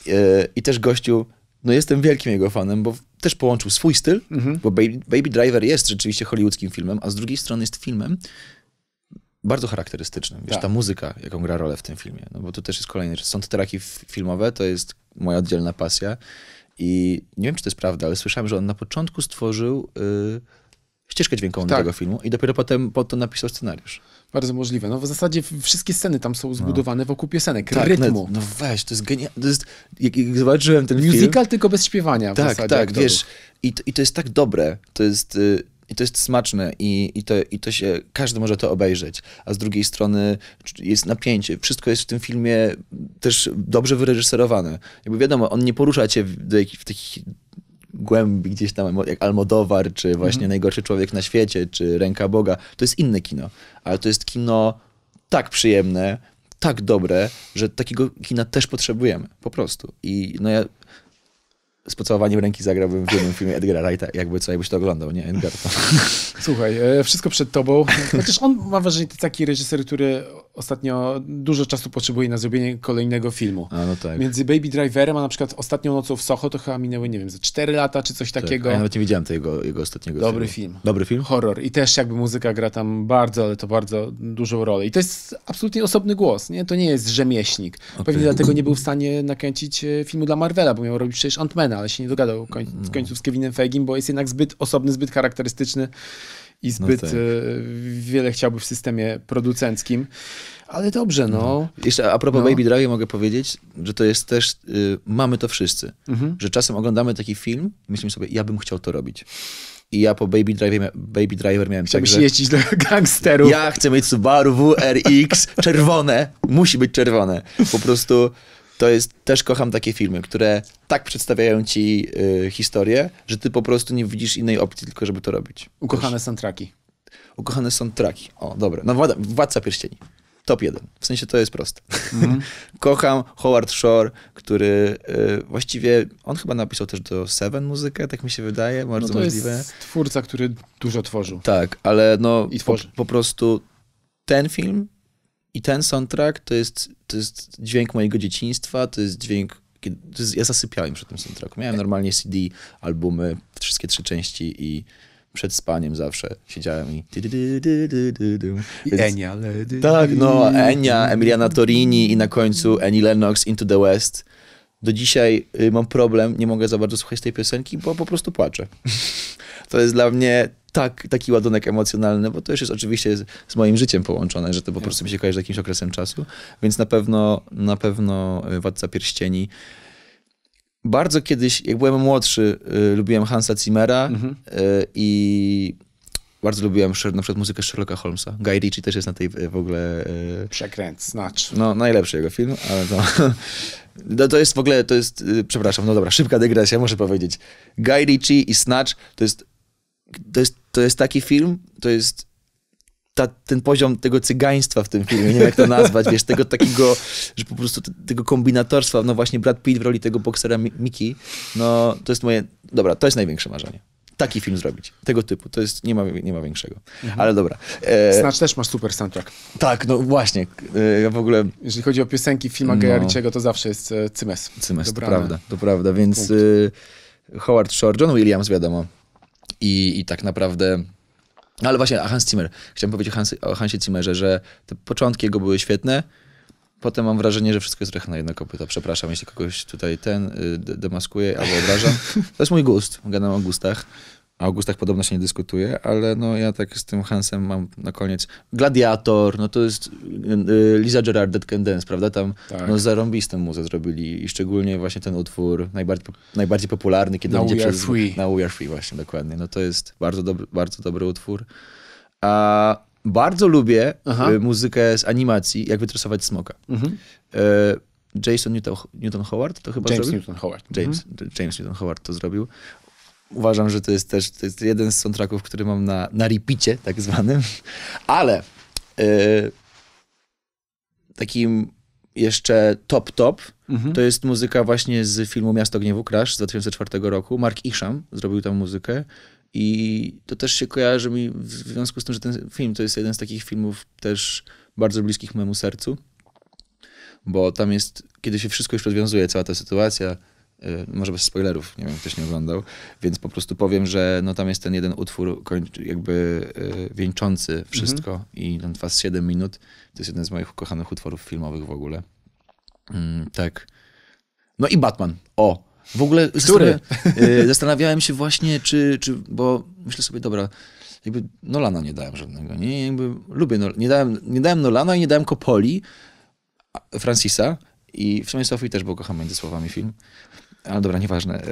[SPEAKER 1] y, i też gościu, no jestem wielkim jego fanem, bo też połączył swój styl, mhm. bo Baby, Baby Driver jest rzeczywiście hollywoodzkim filmem, a z drugiej strony jest filmem, bardzo charakterystycznym. Wiesz, tak. ta muzyka, jaką gra rolę w tym filmie. No bo to też jest te Soundtracki filmowe to jest moja oddzielna pasja. I nie wiem, czy to jest prawda, ale słyszałem, że on na początku stworzył y, ścieżkę dźwiękową tak. tego filmu i dopiero potem po to napisał scenariusz. Bardzo możliwe. No w zasadzie wszystkie sceny tam są no. zbudowane no. wokół piosenek, tak, rytmu. No, no weź, to jest genialne. jak, jak zobaczyłem ten Musical film... tylko bez śpiewania Tak, tak, wiesz. I to, I to jest tak dobre. To jest... Y, i to jest smaczne i, i, to, i to się, każdy może to obejrzeć. A z drugiej strony jest napięcie. Wszystko jest w tym filmie też dobrze wyreżyserowane. Jakby wiadomo, on nie porusza cię w, w takich głębi gdzieś tam, jak Almodowar, czy właśnie mm. Najgorszy Człowiek na Świecie, czy Ręka Boga. To jest inne kino. Ale to jest kino tak przyjemne, tak dobre, że takiego kina też potrzebujemy. Po prostu. I no ja z pocałowaniem ręki zagrałbym w jednym filmie Edgara Wrighta, jakby co, jakbyś to oglądał, nie? Edgar. To...
[SPEAKER 2] Słuchaj, e, wszystko przed tobą. Chociaż on, ma wrażenie, to taki reżyser, który ostatnio dużo czasu potrzebuje na zrobienie kolejnego filmu. A, no tak. Między Baby Driverem, a na przykład Ostatnią nocą w Soho to chyba minęły, nie wiem, ze 4 lata czy coś tak, takiego. Tak, ja nawet nie
[SPEAKER 1] widziałem tego jego ostatniego Dobry filmu.
[SPEAKER 2] film. Dobry film? Horror. I też jakby muzyka gra tam bardzo, ale to bardzo dużą rolę. I to jest absolutnie osobny głos, nie? To nie jest rzemieślnik. Okay. Pewnie dlatego nie był w stanie nakręcić e, filmu dla Marvela, bo miał robić przecież Ant-Mana, ale się nie dogadał koń- w końcu z Kevinem Feigiem, bo jest jednak zbyt osobny, zbyt charakterystyczny i no zbyt no tak. E, wiele chciałby w systemie producenckim. Ale dobrze, no. no.
[SPEAKER 1] Jeszcze a propos no. Baby driver mogę powiedzieć, że to jest też, y, mamy to wszyscy, mhm. że czasem oglądamy taki film i myślimy sobie, ja bym chciał to robić. I ja po Baby, driver Baby Driver miałem Chciałbyś tak, jeździć do gangsterów. Ja chcę mieć Subaru WRX, czerwone, musi być czerwone. Po prostu to jest, też kocham takie filmy, które tak przedstawiają ci y, historię, że ty po prostu nie widzisz innej opcji, tylko żeby to robić. Ukochane są traki. Ukochane traki. O, dobre. No Władca, Władca Pierścieni. Top jeden. W sensie to jest proste. Mm -hmm. <laughs> kocham Howard Shore, który y, właściwie, on chyba napisał też do Seven muzykę, tak mi się wydaje, no bardzo no to możliwe. Jest twórca, który dużo tworzył. Tak, ale no I tworzy. po, po prostu ten film i ten soundtrack to jest, to jest dźwięk mojego dzieciństwa, to jest dźwięk. To jest, ja zasypiałem przy tym soundtracku. Miałem tak. normalnie CD, albumy, wszystkie trzy części i przed spaniem zawsze siedziałem i... I Enia. Tak, no, Enia, Emiliana Torini i na końcu Annie Lennox, Into the West. Do dzisiaj y, mam problem, nie mogę za bardzo słuchać tej piosenki, bo po prostu płaczę. <laughs> to jest dla mnie tak, taki ładunek emocjonalny, bo to już jest oczywiście z, z moim życiem połączone, że to po tak. prostu mi się kojarzy z jakimś okresem czasu, więc na pewno, na pewno y, Władca Pierścieni bardzo kiedyś, jak byłem młodszy, y, lubiłem Hansa Zimmera mhm. y, i bardzo lubiłem na przykład muzykę Sherlocka Holmesa. Guy Ritchie też jest na tej w ogóle... Y, Przekręt, znacz. No, najlepszy jego film, ale to... No to jest w ogóle, to jest, y, przepraszam, no dobra, szybka dygresja, muszę powiedzieć. Guy Ritchie i Snatch to jest to jest, to jest taki film, to jest ta, ten poziom tego cygaństwa w tym filmie, nie wiem jak to nazwać, wiesz, tego takiego, że po prostu te, tego kombinatorstwa, no właśnie Brad Pitt w roli tego boksera Miki, no to jest moje, dobra, to jest największe marzenie. Taki film zrobić, tego typu, to jest, nie ma, nie ma większego, mhm. ale dobra. E... też masz super soundtrack. Tak, no właśnie, e, ja w ogóle... Jeżeli chodzi o piosenki w filmach no...
[SPEAKER 2] to zawsze jest e, Cymes. Cymes, Dobrane. to prawda,
[SPEAKER 1] to prawda, więc e, Howard Shore, John Williams wiadomo, i, i tak naprawdę... No ale właśnie, a Hans Zimmer. Chciałem powiedzieć Hans, o Hansie Zimmerze, że te początki jego były świetne, potem mam wrażenie, że wszystko jest trochę na jedno kopyto. Przepraszam, jeśli kogoś tutaj ten y, demaskuję albo obraża. To jest mój gust, gadam o gustach. O Augustach podobno się nie dyskutuje, ale no ja tak z tym Hansem mam na koniec. Gladiator, no to jest yy, Lisa Gerard Dead Can Dance, prawda? Tam tak. no, zarąbistą muzę zrobili i szczególnie właśnie ten utwór najbardziej, najbardziej popularny, kiedy na idzie przez... Free. Na We Are Free. właśnie, dokładnie. No to jest bardzo, dobry, bardzo dobry utwór. A bardzo lubię y, muzykę z animacji, jak wytresować smoka. Mhm. Y, Jason Newton, Newton, Howard to chyba James zrobił? Newton Howard. James, mhm. James Newton Howard to zrobił uważam, że to jest też to jest jeden z soundtracków, który mam na, na repeacie tak zwanym, ale yy, takim jeszcze top top mhm. to jest muzyka właśnie z filmu Miasto Gniewu Crash z 2004 roku. Mark Isham zrobił tam muzykę i to też się kojarzy mi w związku z tym, że ten film to jest jeden z takich filmów też bardzo bliskich memu sercu, bo tam jest, kiedy się wszystko już rozwiązuje, cała ta sytuacja, Y, może bez spoilerów, nie wiem, ktoś nie oglądał, więc po prostu powiem, że no tam jest ten jeden utwór jakby y, wieńczący wszystko mhm. i on trwa 7 minut. To jest jeden z moich ukochanych utworów filmowych w ogóle. Mm, tak. No i Batman. O! W ogóle Który? Zastanawiałem, y, zastanawiałem się właśnie, czy, czy, bo myślę sobie, dobra, jakby Nolana nie dałem żadnego, nie? Jakby lubię, Nol nie, dałem, nie dałem Nolana i nie dałem Coppoli, Francisa i w sumie Sophie też, bo kocham między słowami film. Ale dobra, nieważne.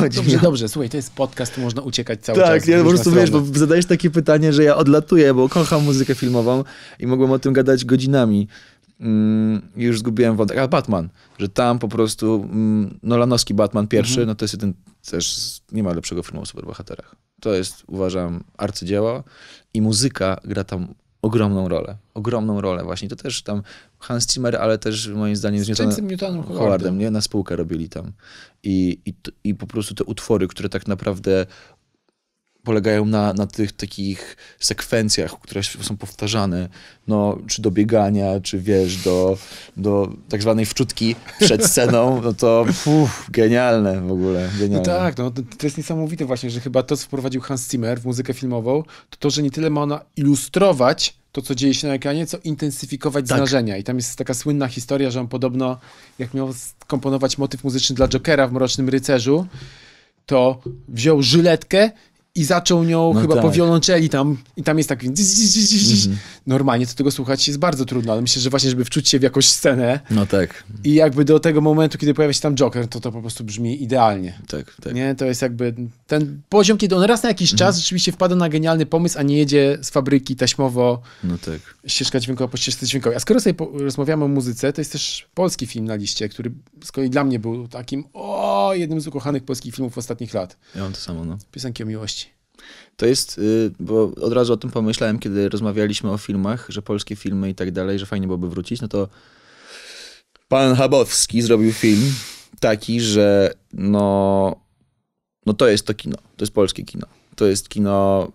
[SPEAKER 1] Yy, <laughs> dobrze, o... dobrze, słuchaj, to jest podcast, tu można uciekać cały tak, czas. Tak, ja po prostu wiesz, bo zadajesz takie pytanie, że ja odlatuję, bo kocham muzykę filmową i mogłem o tym gadać godzinami. Mm, już zgubiłem wątek. A Batman, że tam po prostu mm, Nolanowski Batman pierwszy, mhm. no to jest jeden też, nie ma lepszego filmu o superbohaterach. To jest, uważam, arcydzieło i muzyka gra tam ogromną rolę. Ogromną rolę właśnie. To też tam Hans Zimmer, ale też moim zdaniem z Newtonem, Newtonem Howardem, nie? Na spółkę robili tam. I, i, I po prostu te utwory, które tak naprawdę polegają na, na tych takich sekwencjach, które są powtarzane, no, czy do biegania, czy wiesz, do, do tak zwanej wczutki przed <laughs> sceną, no to genialne w ogóle, genialne. No
[SPEAKER 2] tak, no, to jest niesamowite właśnie, że chyba to, co wprowadził Hans Zimmer w muzykę filmową, to to, że nie tyle ma ona ilustrować to, co dzieje się na ekranie, co intensyfikować tak. I tam jest taka słynna historia, że on podobno, jak miał skomponować motyw muzyczny dla Jokera w Mrocznym Rycerzu, to wziął żyletkę, i zaczął nią no chyba tak. po wiolonczeli tam i tam jest tak mhm. normalnie to tego słuchać jest bardzo trudno, ale myślę, że właśnie, żeby wczuć się w jakąś scenę no tak. i jakby do tego momentu, kiedy pojawia się tam Joker, to to po prostu brzmi idealnie. Tak, tak. Nie? To jest jakby ten poziom, kiedy on raz na jakiś mhm. czas mhm. rzeczywiście wpada na genialny pomysł, a nie jedzie z fabryki taśmowo no tak. ścieżka dźwiękowa po ścieżce dźwiękowej. A skoro sobie rozmawiamy o muzyce, to jest też polski film na liście, który z kolei dla mnie był takim o jednym z ukochanych polskich filmów ostatnich lat.
[SPEAKER 1] Ja mam to samo, no. Piosenki o miłości. To jest, y, bo od razu o tym pomyślałem, kiedy rozmawialiśmy o filmach, że polskie filmy i tak dalej, że fajnie byłoby wrócić, no to pan Habowski zrobił film taki, że no, no to jest to kino, to jest polskie kino. To jest kino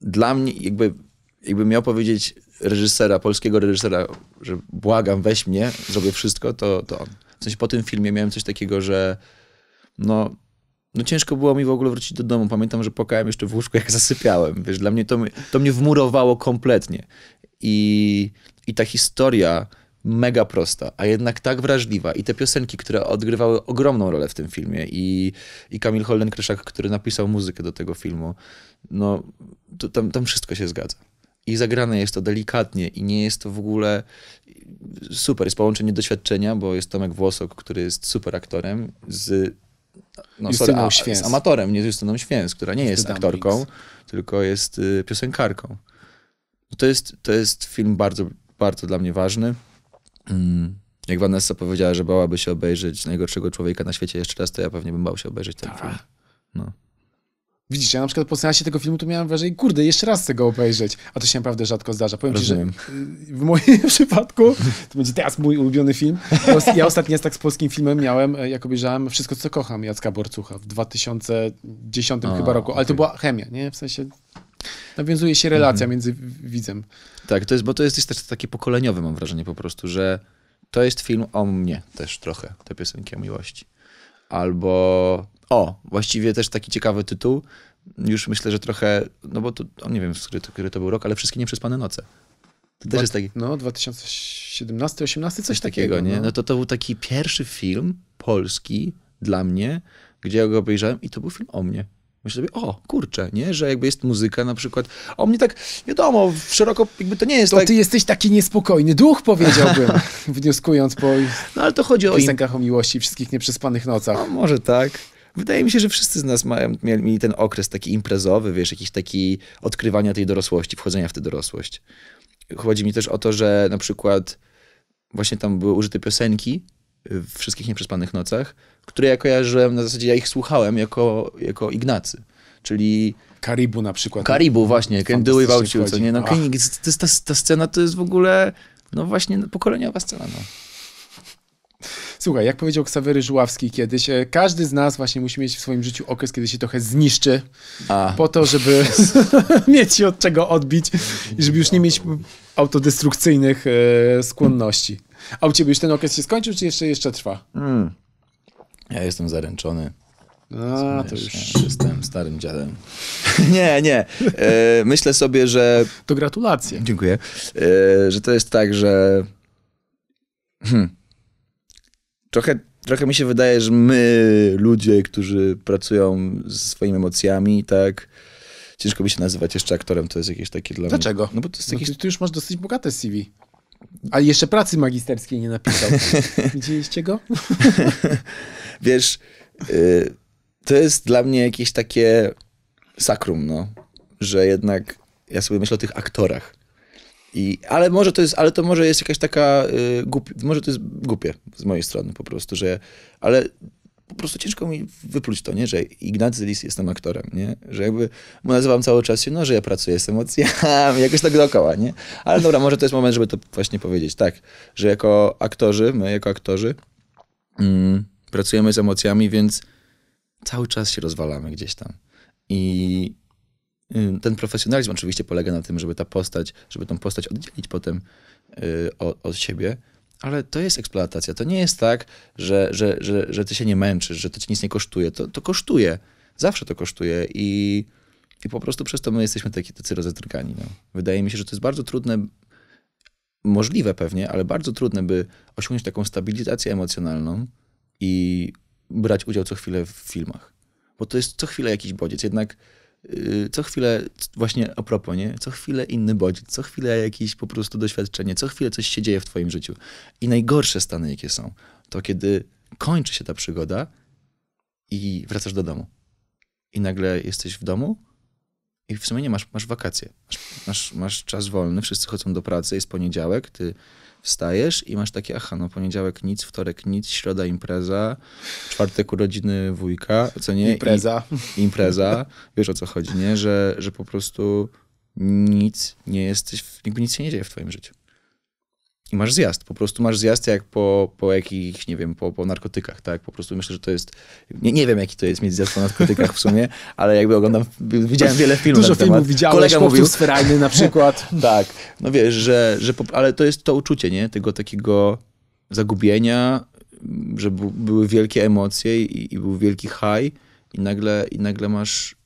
[SPEAKER 1] dla mnie, jakby, jakby miał powiedzieć reżysera, polskiego reżysera, że błagam, weź mnie, zrobię wszystko, to, to on. W sensie po tym filmie miałem coś takiego, że no no ciężko było mi w ogóle wrócić do domu. Pamiętam, że płakałem jeszcze w łóżku, <laughs> jak zasypiałem. Wiesz, dla mnie to, to mnie wmurowało kompletnie. I, I ta historia mega prosta, a jednak tak wrażliwa. I te piosenki, które odgrywały ogromną rolę w tym filmie. I, i Kamil Holden-Kryszak, który napisał muzykę do tego filmu. No, to, tam, tam wszystko się zgadza. I zagrane jest to delikatnie i nie jest to w ogóle super. Jest połączenie doświadczenia, bo jest Tomek Włosok, który jest super aktorem, z no, sorry, a, z amatorem, nie z Justyną Święc, która nie jest aktorką, tylko jest y, piosenkarką. No, to jest, to jest film bardzo, bardzo dla mnie ważny. Mm. Jak Vanessa powiedziała, że bałaby się obejrzeć najgorszego człowieka na świecie jeszcze raz, to ja pewnie bym bał się obejrzeć ten Ta. film. No.
[SPEAKER 2] Widzisz, ja na przykład po seansie tego filmu to miałem wrażenie, kurde, jeszcze raz chcę go obejrzeć, a to się naprawdę rzadko zdarza. Powiem Rozumiem. ci, że w moim <laughs> przypadku, to będzie teraz mój ulubiony film, ja ostatnio tak z polskim filmem miałem, e, jak obejrzałem Wszystko, co kocham Jacka Borcucha w 2010 a, chyba roku, ale okay. to była chemia, nie? W sensie
[SPEAKER 1] nawiązuje się relacja mhm. między widzem. Tak, to jest, bo to jest też takie pokoleniowe, mam wrażenie po prostu, że to jest film o mnie też trochę, te piosenki o miłości. Albo o, właściwie też taki ciekawy tytuł. Już myślę, że trochę, no bo to, nie wiem, który to, który to był rok, ale wszystkie nieprzespane noce. To Dwa, też jest taki... No, 2017, 18, coś, coś takiego, takiego, nie? No. no to to był taki pierwszy film polski dla mnie, gdzie ja go obejrzałem i to był film o mnie. Myślę sobie, o kurczę, nie? Że jakby jest muzyka na przykład. O mnie tak, wiadomo, szeroko jakby to nie jest to tak... ty jesteś taki niespokojny duch, powiedziałbym, <laughs> wnioskując po no, ale to
[SPEAKER 2] chodzi o piosenkach
[SPEAKER 1] im... o miłości i wszystkich nieprzespanych nocach. No, może tak. Wydaje mi się, że wszyscy z nas mają, mieli ten okres taki imprezowy, wiesz, jakiś taki odkrywania tej dorosłości, wchodzenia w tę dorosłość. Chodzi mi też o to, że na przykład właśnie tam były użyte piosenki w wszystkich nieprzespanych nocach, które ja kojarzyłem, na zasadzie ja ich słuchałem jako, jako Ignacy, czyli... Karibu na przykład. Karibu, właśnie, Can Do Without You, co nie? No, Ach. ta, ta scena to jest w ogóle, no właśnie, pokoleniowa scena, no.
[SPEAKER 2] Słuchaj, jak powiedział Ksawery Żuławski kiedyś, e, każdy z nas właśnie musi mieć w swoim życiu okres, kiedy się trochę zniszczy, A. po to, żeby <laughs> mieć od czego odbić i żeby już nie mieć autodestrukcyjnych e, skłonności. A u ciebie już ten okres się skończył, czy jeszcze, jeszcze trwa?
[SPEAKER 1] Mm. Ja jestem zaręczony. A, to już jestem starym dziadem. <laughs> nie, nie. E, myślę sobie, że. To gratulacje. Dziękuję. E, że to jest tak, że. Hmm trochę, trochę mi się wydaje, że my, ludzie, którzy pracują ze swoimi emocjami, tak, ciężko by się nazywać jeszcze aktorem, to jest jakieś takie dla mnie... Dlaczego? No bo to jest jakieś... No
[SPEAKER 2] ty, ty, już masz dosyć bogate CV. Ale jeszcze pracy magisterskiej nie napisał. <laughs> Widzieliście go?
[SPEAKER 1] <laughs> Wiesz, y, to jest dla mnie jakieś takie sakrum, no, że jednak ja sobie myślę o tych aktorach. I, ale może to jest, ale to może jest jakaś taka, y, może to jest głupie z mojej strony po prostu, że, ale po prostu ciężko mi wypluć to, nie? że Ignacy Lis jestem aktorem, nie? że jakby mu nazywam cały czas się, no, że ja pracuję z emocjami, <laughs> jakoś tak dookoła, nie? Ale dobra, może to jest moment, żeby to właśnie powiedzieć, tak, że jako aktorzy, my jako aktorzy mm, pracujemy z emocjami, więc cały czas się rozwalamy gdzieś tam. I ten profesjonalizm oczywiście polega na tym, żeby ta postać, żeby tą postać oddzielić potem y, od, od siebie, ale to jest eksploatacja. To nie jest tak, że, że, że, że ty się nie męczysz, że to ci nic nie kosztuje. To, to kosztuje. Zawsze to kosztuje i, i po prostu przez to my jesteśmy taki, tacy rozedrgani. No. Wydaje mi się, że to jest bardzo trudne, możliwe pewnie, ale bardzo trudne, by osiągnąć taką stabilizację emocjonalną i brać udział co chwilę w filmach. Bo to jest co chwilę jakiś bodziec. Jednak Y, co chwilę, właśnie a propos, nie? co chwilę inny bodziec, co chwilę jakieś po prostu doświadczenie, co chwilę coś się dzieje w twoim życiu. I najgorsze stany, jakie są, to kiedy kończy się ta przygoda i wracasz do domu. I nagle jesteś w domu i w sumie nie masz, masz wakacje. Masz, masz, masz czas wolny, wszyscy chodzą do pracy, jest poniedziałek, ty wstajesz i masz takie, aha, no poniedziałek nic, wtorek nic, środa impreza, czwartek urodziny wujka, co nie? Impreza. I, impreza, wiesz o co chodzi, nie? Że, że po prostu nic nie jesteś, jakby nic się nie dzieje w twoim życiu i masz zjazd. Po prostu masz zjazd jak po, po jakichś, nie wiem, po, po narkotykach, tak? Po prostu myślę, że to jest... Nie, nie wiem, jaki to jest mieć zjazd po narkotykach w sumie, <laughs> ale jakby oglądam... Widziałem wiele filmów Dużo na filmów temat. widziałeś, Kolega mówił z na przykład. <laughs> tak. No wiesz, że... że po, ale to jest to uczucie, nie? Tego takiego zagubienia, że były wielkie emocje i, i, był wielki high i nagle, i nagle masz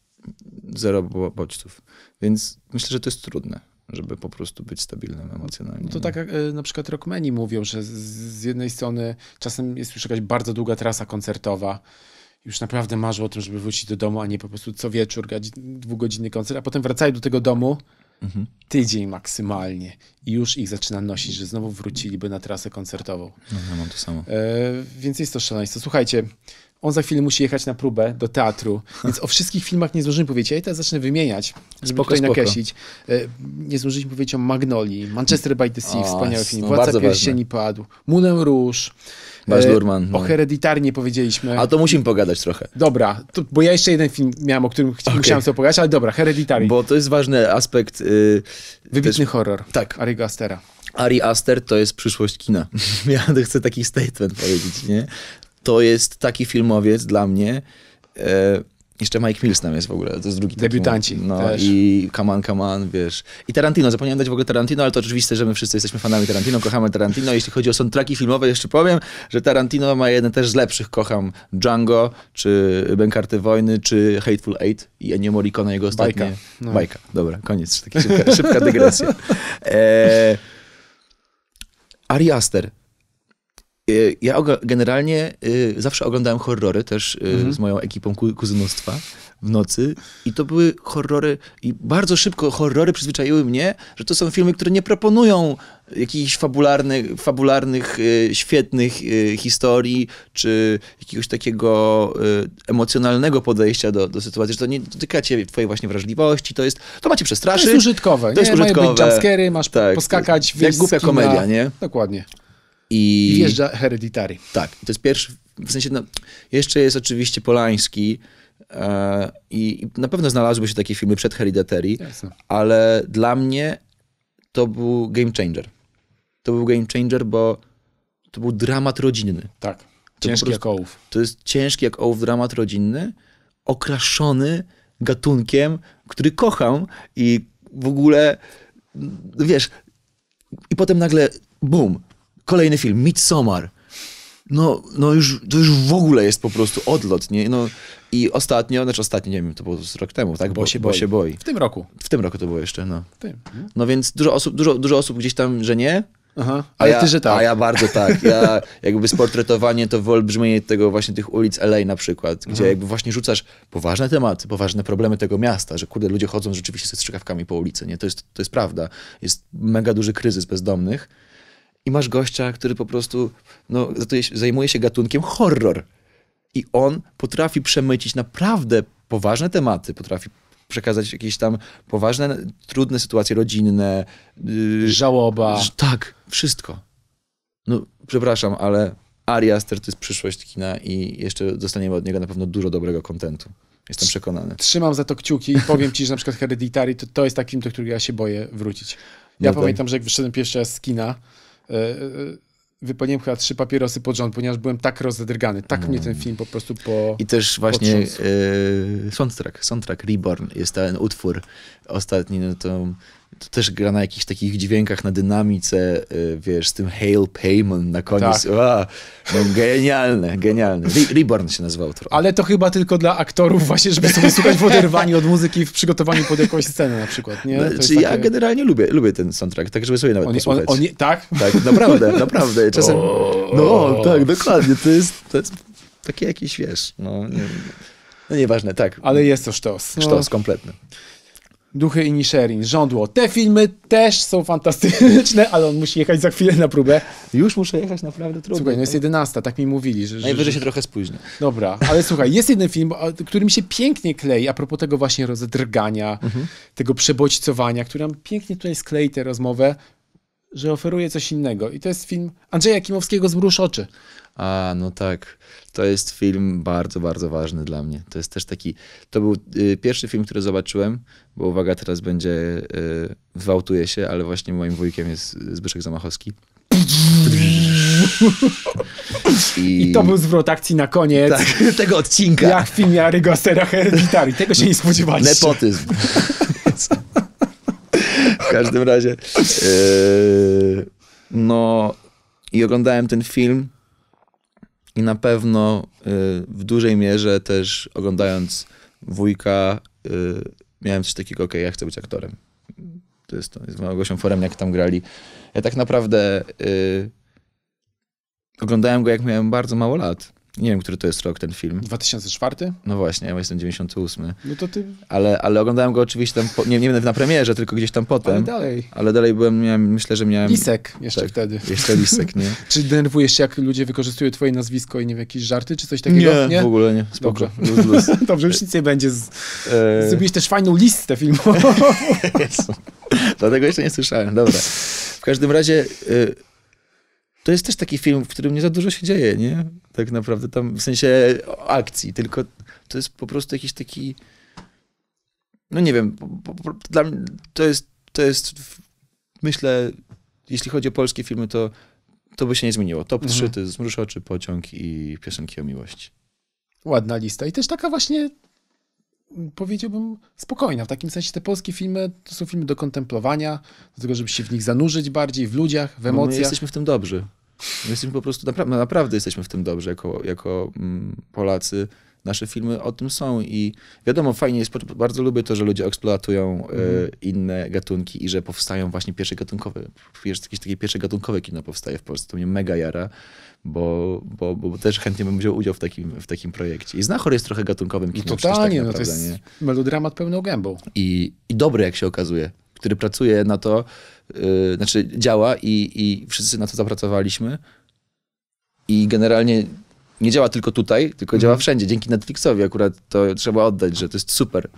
[SPEAKER 1] zero bodźców. Więc myślę, że to jest trudne żeby po prostu być stabilnym emocjonalnie. No to no. tak
[SPEAKER 2] jak y, na przykład rockmeni mówią, że z jednej strony czasem jest już jakaś bardzo długa trasa koncertowa, już naprawdę marzą o tym, żeby wrócić do domu, a nie po prostu co wieczór grać dwugodzinny koncert, a potem wracają do tego domu mhm. tydzień maksymalnie i już ich zaczyna nosić, że znowu wróciliby na trasę koncertową.
[SPEAKER 1] No, ja mam to samo. E,
[SPEAKER 2] więc jest to szaleństwo. Słuchajcie, on za chwilę musi jechać na próbę do teatru, więc o wszystkich filmach nie zdążymy powiedzieć. Ja i teraz zacznę wymieniać, żeby spoko, tutaj spoko. nakreślić. E, nie zdążyliśmy powiedzieć o Magnoli, Manchester by the Sea, o, wspaniały film, no, Władca Pierścieni ważne. Padł, Moulin Róż,
[SPEAKER 1] Baz e, Luhrmann. No. O
[SPEAKER 2] Hereditarnie powiedzieliśmy. A to musimy pogadać trochę. Dobra, to, bo ja jeszcze jeden film miałem, o
[SPEAKER 1] którym okay. musiałem sobie pogadać, ale dobra, Hereditary. Bo to jest ważny aspekt. Yy, Wybitny też... horror. Tak. Ariego Astera. Ari Aster to jest przyszłość kina. <laughs> Ja chcę taki statement powiedzieć, nie? to jest taki filmowiec dla mnie. E, jeszcze Mike Mills tam jest w ogóle, to jest drugi Debiutanci taki, No też. i Come on, come on, wiesz. I Tarantino, zapomniałem dać w ogóle Tarantino, ale to oczywiste, że my wszyscy jesteśmy fanami Tarantino, kochamy Tarantino. Jeśli chodzi o soundtracki filmowe, jeszcze powiem, że Tarantino ma jeden też z lepszych, kocham Django, czy Bękarty Wojny, czy Hateful Eight i Ennio Morricone, jego ostatnie... Bajka. No. Bajka, dobra, koniec, taka szybka, szybka dygresja. E... Ari Aster, Y, ja generalnie y, zawsze oglądałem horrory też y, mhm. z moją ekipą kuzynostwa w nocy i to były horrory i bardzo szybko horrory przyzwyczaiły mnie, że to są filmy, które nie proponują jakichś fabularnych, fabularnych świetnych historii, czy jakiegoś takiego emocjonalnego podejścia do, do sytuacji, że to nie dotykacie twojej właśnie wrażliwości, to jest, to macie przestraszyć. To jest użytkowe, to jest nie? użytkowe. Mają być jumpscary, masz tak, poskakać, Jak głupia komedia, nie? Dokładnie. I wjeżdża Hereditary. Tak, to jest pierwszy, w sensie no, jeszcze jest oczywiście Polański e, i, na pewno znalazłyby się takie filmy przed Hereditary, Jasne. ale dla mnie to był game changer. To był game changer, bo to był dramat rodzinny. Tak, ciężki jak ołów. To jest ciężki jak ołów dramat rodzinny, okraszony gatunkiem, który kocham i w ogóle, wiesz, i potem nagle bum, Kolejny film, Midsommar. No, no już, to już w ogóle jest po prostu odlot, nie? No, I ostatnio, znaczy ostatnio, nie wiem, to było rok temu, tak? Bo, bo, się, bo boi. się boi. W tym roku. W tym roku to było jeszcze, no. W tym. No, no więc dużo osób, dużo, dużo osób gdzieś tam, że nie, Aha, ale ja, ty, że tak. A ja bardzo tak. Ja <laughs> jakby sportretowanie to wyolbrzymienie tego właśnie tych ulic LA na przykład, gdzie Aha. Mhm. jakby właśnie rzucasz poważne tematy, poważne problemy tego miasta, że kurde, ludzie chodzą rzeczywiście ze strzykawkami po ulicy, nie? To jest, to jest prawda. Jest mega duży kryzys bezdomnych i masz gościa, który po prostu no, zajmuje się gatunkiem horror. I on potrafi przemycić naprawdę poważne tematy, potrafi przekazać jakieś tam poważne, trudne sytuacje rodzinne. Yy, Żałoba. Tak, wszystko. No, przepraszam, ale Ari Aster to jest przyszłość kina i jeszcze dostaniemy od niego na pewno dużo dobrego kontentu. Jestem przekonany.
[SPEAKER 2] Trzymam za to kciuki i powiem ci, że na przykład Hereditary to, to jest taki film, do którego ja się boję wrócić. Ja no pamiętam, tak. że jak wyszedłem pierwszy raz z kina, E, e, wypaliłem chyba trzy papierosy pod rząd, ponieważ byłem tak rozedrgany. Tak mm. mnie ten mm. film po prostu po. I też właśnie
[SPEAKER 1] yy, soundtrack, soundtrack Reborn jest ten utwór ostatni, no to to też gra na jakichś takich dźwiękach, na dynamice, y, wiesz, z tym Hail Payment na koniec. Tak. no genialne, genialne. Re Reborn się nazywał trochę.
[SPEAKER 2] Ale to chyba tylko dla aktorów właśnie, żeby sobie słuchać w oderwaniu od muzyki w przygotowaniu pod jakąś scenę na przykład, nie? No, ja
[SPEAKER 1] generalnie lubię, lubię ten soundtrack, tak żeby sobie nawet on, posłuchać. On, on, tak? Tak, naprawdę, <laughs> naprawdę. Czasem, no tak, dokładnie, to jest, to jest takie jakieś, wiesz, no, nie, no nieważne, tak. Ale jest to
[SPEAKER 2] sztos. No. Sztos kompletny. Duchy i Nisherin, Żądło. Te filmy też są fantastyczne, ale on musi jechać za chwilę na próbę. Już muszę jechać naprawdę trudno. Słuchaj, no jest 11, no. tak mi mówili. Że, Najwyżej że... się trochę spóźni. Dobra, ale słuchaj, jest jeden film, który mi się pięknie klei, a propos tego właśnie rozdrgania, mhm. tego przebodźcowania, który nam pięknie tutaj sklei tę rozmowę, że oferuje coś innego. I to jest film
[SPEAKER 1] Andrzeja Kimowskiego Zmrusz Oczy. A, no tak. To jest film bardzo, bardzo ważny dla mnie. To jest też taki. To był y, pierwszy film, który zobaczyłem, bo uwaga, teraz będzie. Y, się, ale właśnie moim wujkiem jest Zbyszek Zamachowski. I... <laughs> I... to
[SPEAKER 2] był zwrot akcji na koniec. Tak, <laughs> tego odcinka. Jak w filmie Arygo Hereditary. Tego się nie
[SPEAKER 1] spodziewaliście. Nepotyzm. <laughs> w każdym razie. Yy, no i oglądałem ten film i na pewno y, w dużej mierze też oglądając wujka, y, miałem coś takiego, okej, okay, ja chcę być aktorem. To jest to, z Małgosią Foremniak tam grali. Ja tak naprawdę y, oglądałem go, jak miałem bardzo mało lat. Nie wiem, który to jest rok ten film. 2004? No właśnie, ja jestem 98. No to ty... Ale, ale oglądałem go oczywiście tam, po, nie, nie na premierze, tylko gdzieś tam potem. Ale dalej. Ale dalej byłem, miałem, myślę, że miałem... Lisek jeszcze tak, wtedy. Jeszcze Lisek, nie? <laughs> Czy denerwujesz się, jak ludzie wykorzystują twoje
[SPEAKER 2] nazwisko i nie wiem, jakieś żarty, czy coś takiego? Nie, nie? w ogóle nie, spoko. Dobrze, luz, luz. <laughs> Dobrze już nic nie będzie. Z... E... Zrobiłeś też fajną listę filmową.
[SPEAKER 1] <laughs> Dlatego jeszcze nie słyszałem, dobra. W każdym razie... Y to jest też taki film, w którym nie za dużo się dzieje, nie? Tak naprawdę tam w sensie akcji, tylko to jest po prostu jakiś taki. No nie wiem, dla mnie to jest, to jest myślę, jeśli chodzi o polskie filmy, to, to by się nie zmieniło. Top mhm. 3 to jest Zmrusz oczy, Pociąg i Piosenki o miłości. Ładna lista i też taka właśnie
[SPEAKER 2] powiedziałbym, spokojna. W takim sensie te polskie filmy to są filmy do kontemplowania, do tego, żeby się w nich zanurzyć bardziej, w ludziach, w no emocjach. my jesteśmy
[SPEAKER 1] w tym dobrzy. My jesteśmy po prostu, naprawdę, naprawdę jesteśmy w tym dobrze jako, jako mm, Polacy. Nasze filmy o tym są i wiadomo, fajnie jest, bardzo lubię to, że ludzie eksploatują mm. inne gatunki i że powstają właśnie pierwsze gatunkowe, jakieś takie pierwsze gatunkowe kino powstaje w Polsce. To mnie mega jara, bo, bo, bo też chętnie bym wziął udział w takim, w takim projekcie. I Znachor jest trochę gatunkowym no kinem. totalnie, tak naprawdę, no to jest nie? melodramat pełną gębą. I, I dobry, jak się okazuje, który pracuje na to, yy, znaczy działa i, i wszyscy na to zapracowaliśmy. I generalnie nie działa tylko tutaj, tylko mhm. działa wszędzie. Dzięki Netflixowi akurat to trzeba oddać, że to jest super,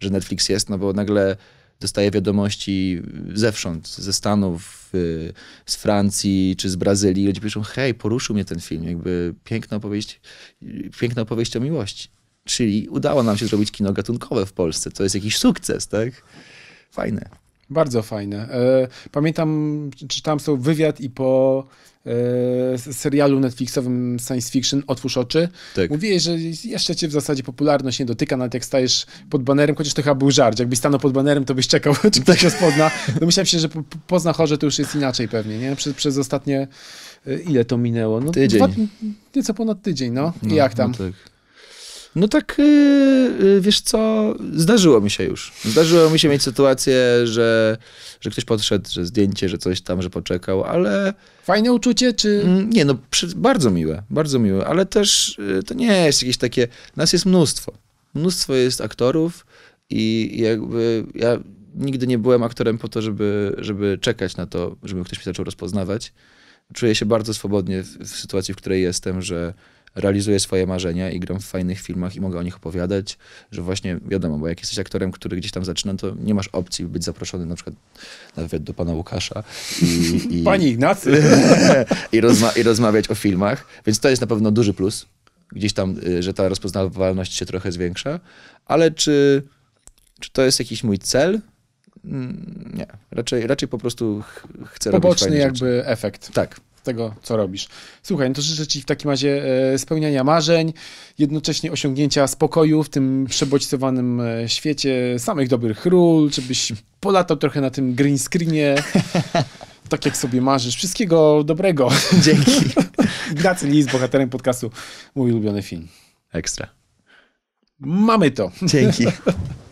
[SPEAKER 1] że Netflix jest, no bo nagle dostaję wiadomości zewsząd, ze Stanów, yy, z Francji czy z Brazylii. Ludzie piszą, hej, poruszył mnie ten film, jakby piękna opowieść, piękna opowieść o miłości. Czyli udało nam się zrobić kino gatunkowe w Polsce. To jest jakiś sukces, tak? Fajne. Bardzo fajne. E,
[SPEAKER 2] pamiętam, czytałem sobie wywiad i po e, serialu Netflixowym science fiction Otwórz oczy. Tak. Mówiłeś, że jeszcze cię w zasadzie popularność nie dotyka, nawet jak stajesz pod banerem, chociaż to chyba był żart. Jakbyś stanął pod banerem, to byś czekał, <laughs> czy ktoś się no myślałem się, że po, pozna chorze to już jest inaczej pewnie, nie? Przez, przez ostatnie e, ile to minęło? No, tydzień. Dwa, nieco ponad tydzień, no. no I jak tam? No tak.
[SPEAKER 1] No tak, y, y, wiesz co, zdarzyło mi się już. Zdarzyło mi się mieć sytuację, że, że ktoś podszedł, że zdjęcie, że coś tam, że poczekał, ale... Fajne uczucie, czy... Mm, nie, no bardzo miłe, bardzo miłe, ale też y, to nie jest jakieś takie... Nas jest mnóstwo. Mnóstwo jest aktorów i jakby ja nigdy nie byłem aktorem po to, żeby, żeby czekać na to, żeby ktoś mnie zaczął rozpoznawać. Czuję się bardzo swobodnie w, w sytuacji, w której jestem, że realizuję swoje marzenia i gram w fajnych filmach i mogę o nich opowiadać, że właśnie wiadomo, bo jak jesteś aktorem, który gdzieś tam zaczyna, to nie masz opcji być zaproszony na przykład na wywiad do pana Łukasza i, i <laughs> Pani Ignacy! <laughs> i, rozma i rozmawiać o filmach, więc to jest na pewno duży plus. Gdzieś tam, y, że ta rozpoznawalność się trochę zwiększa, ale czy, czy to jest jakiś mój cel? Mm, nie, raczej, raczej po prostu chcę Poboczny robić Poboczny jakby
[SPEAKER 2] rzeczy. efekt. Tak, tego, co robisz. Słuchaj, no to życzę Ci w takim razie e, spełniania marzeń, jednocześnie osiągnięcia spokoju w tym przebodźcowanym e, świecie, samych dobrych ról, żebyś polatał trochę na tym green screenie, <laughs> tak jak sobie marzysz. Wszystkiego dobrego. Dzięki. <laughs> Ignacy z bohaterem podcastu Mój ulubiony film. Ekstra. Mamy to. Dzięki. <laughs>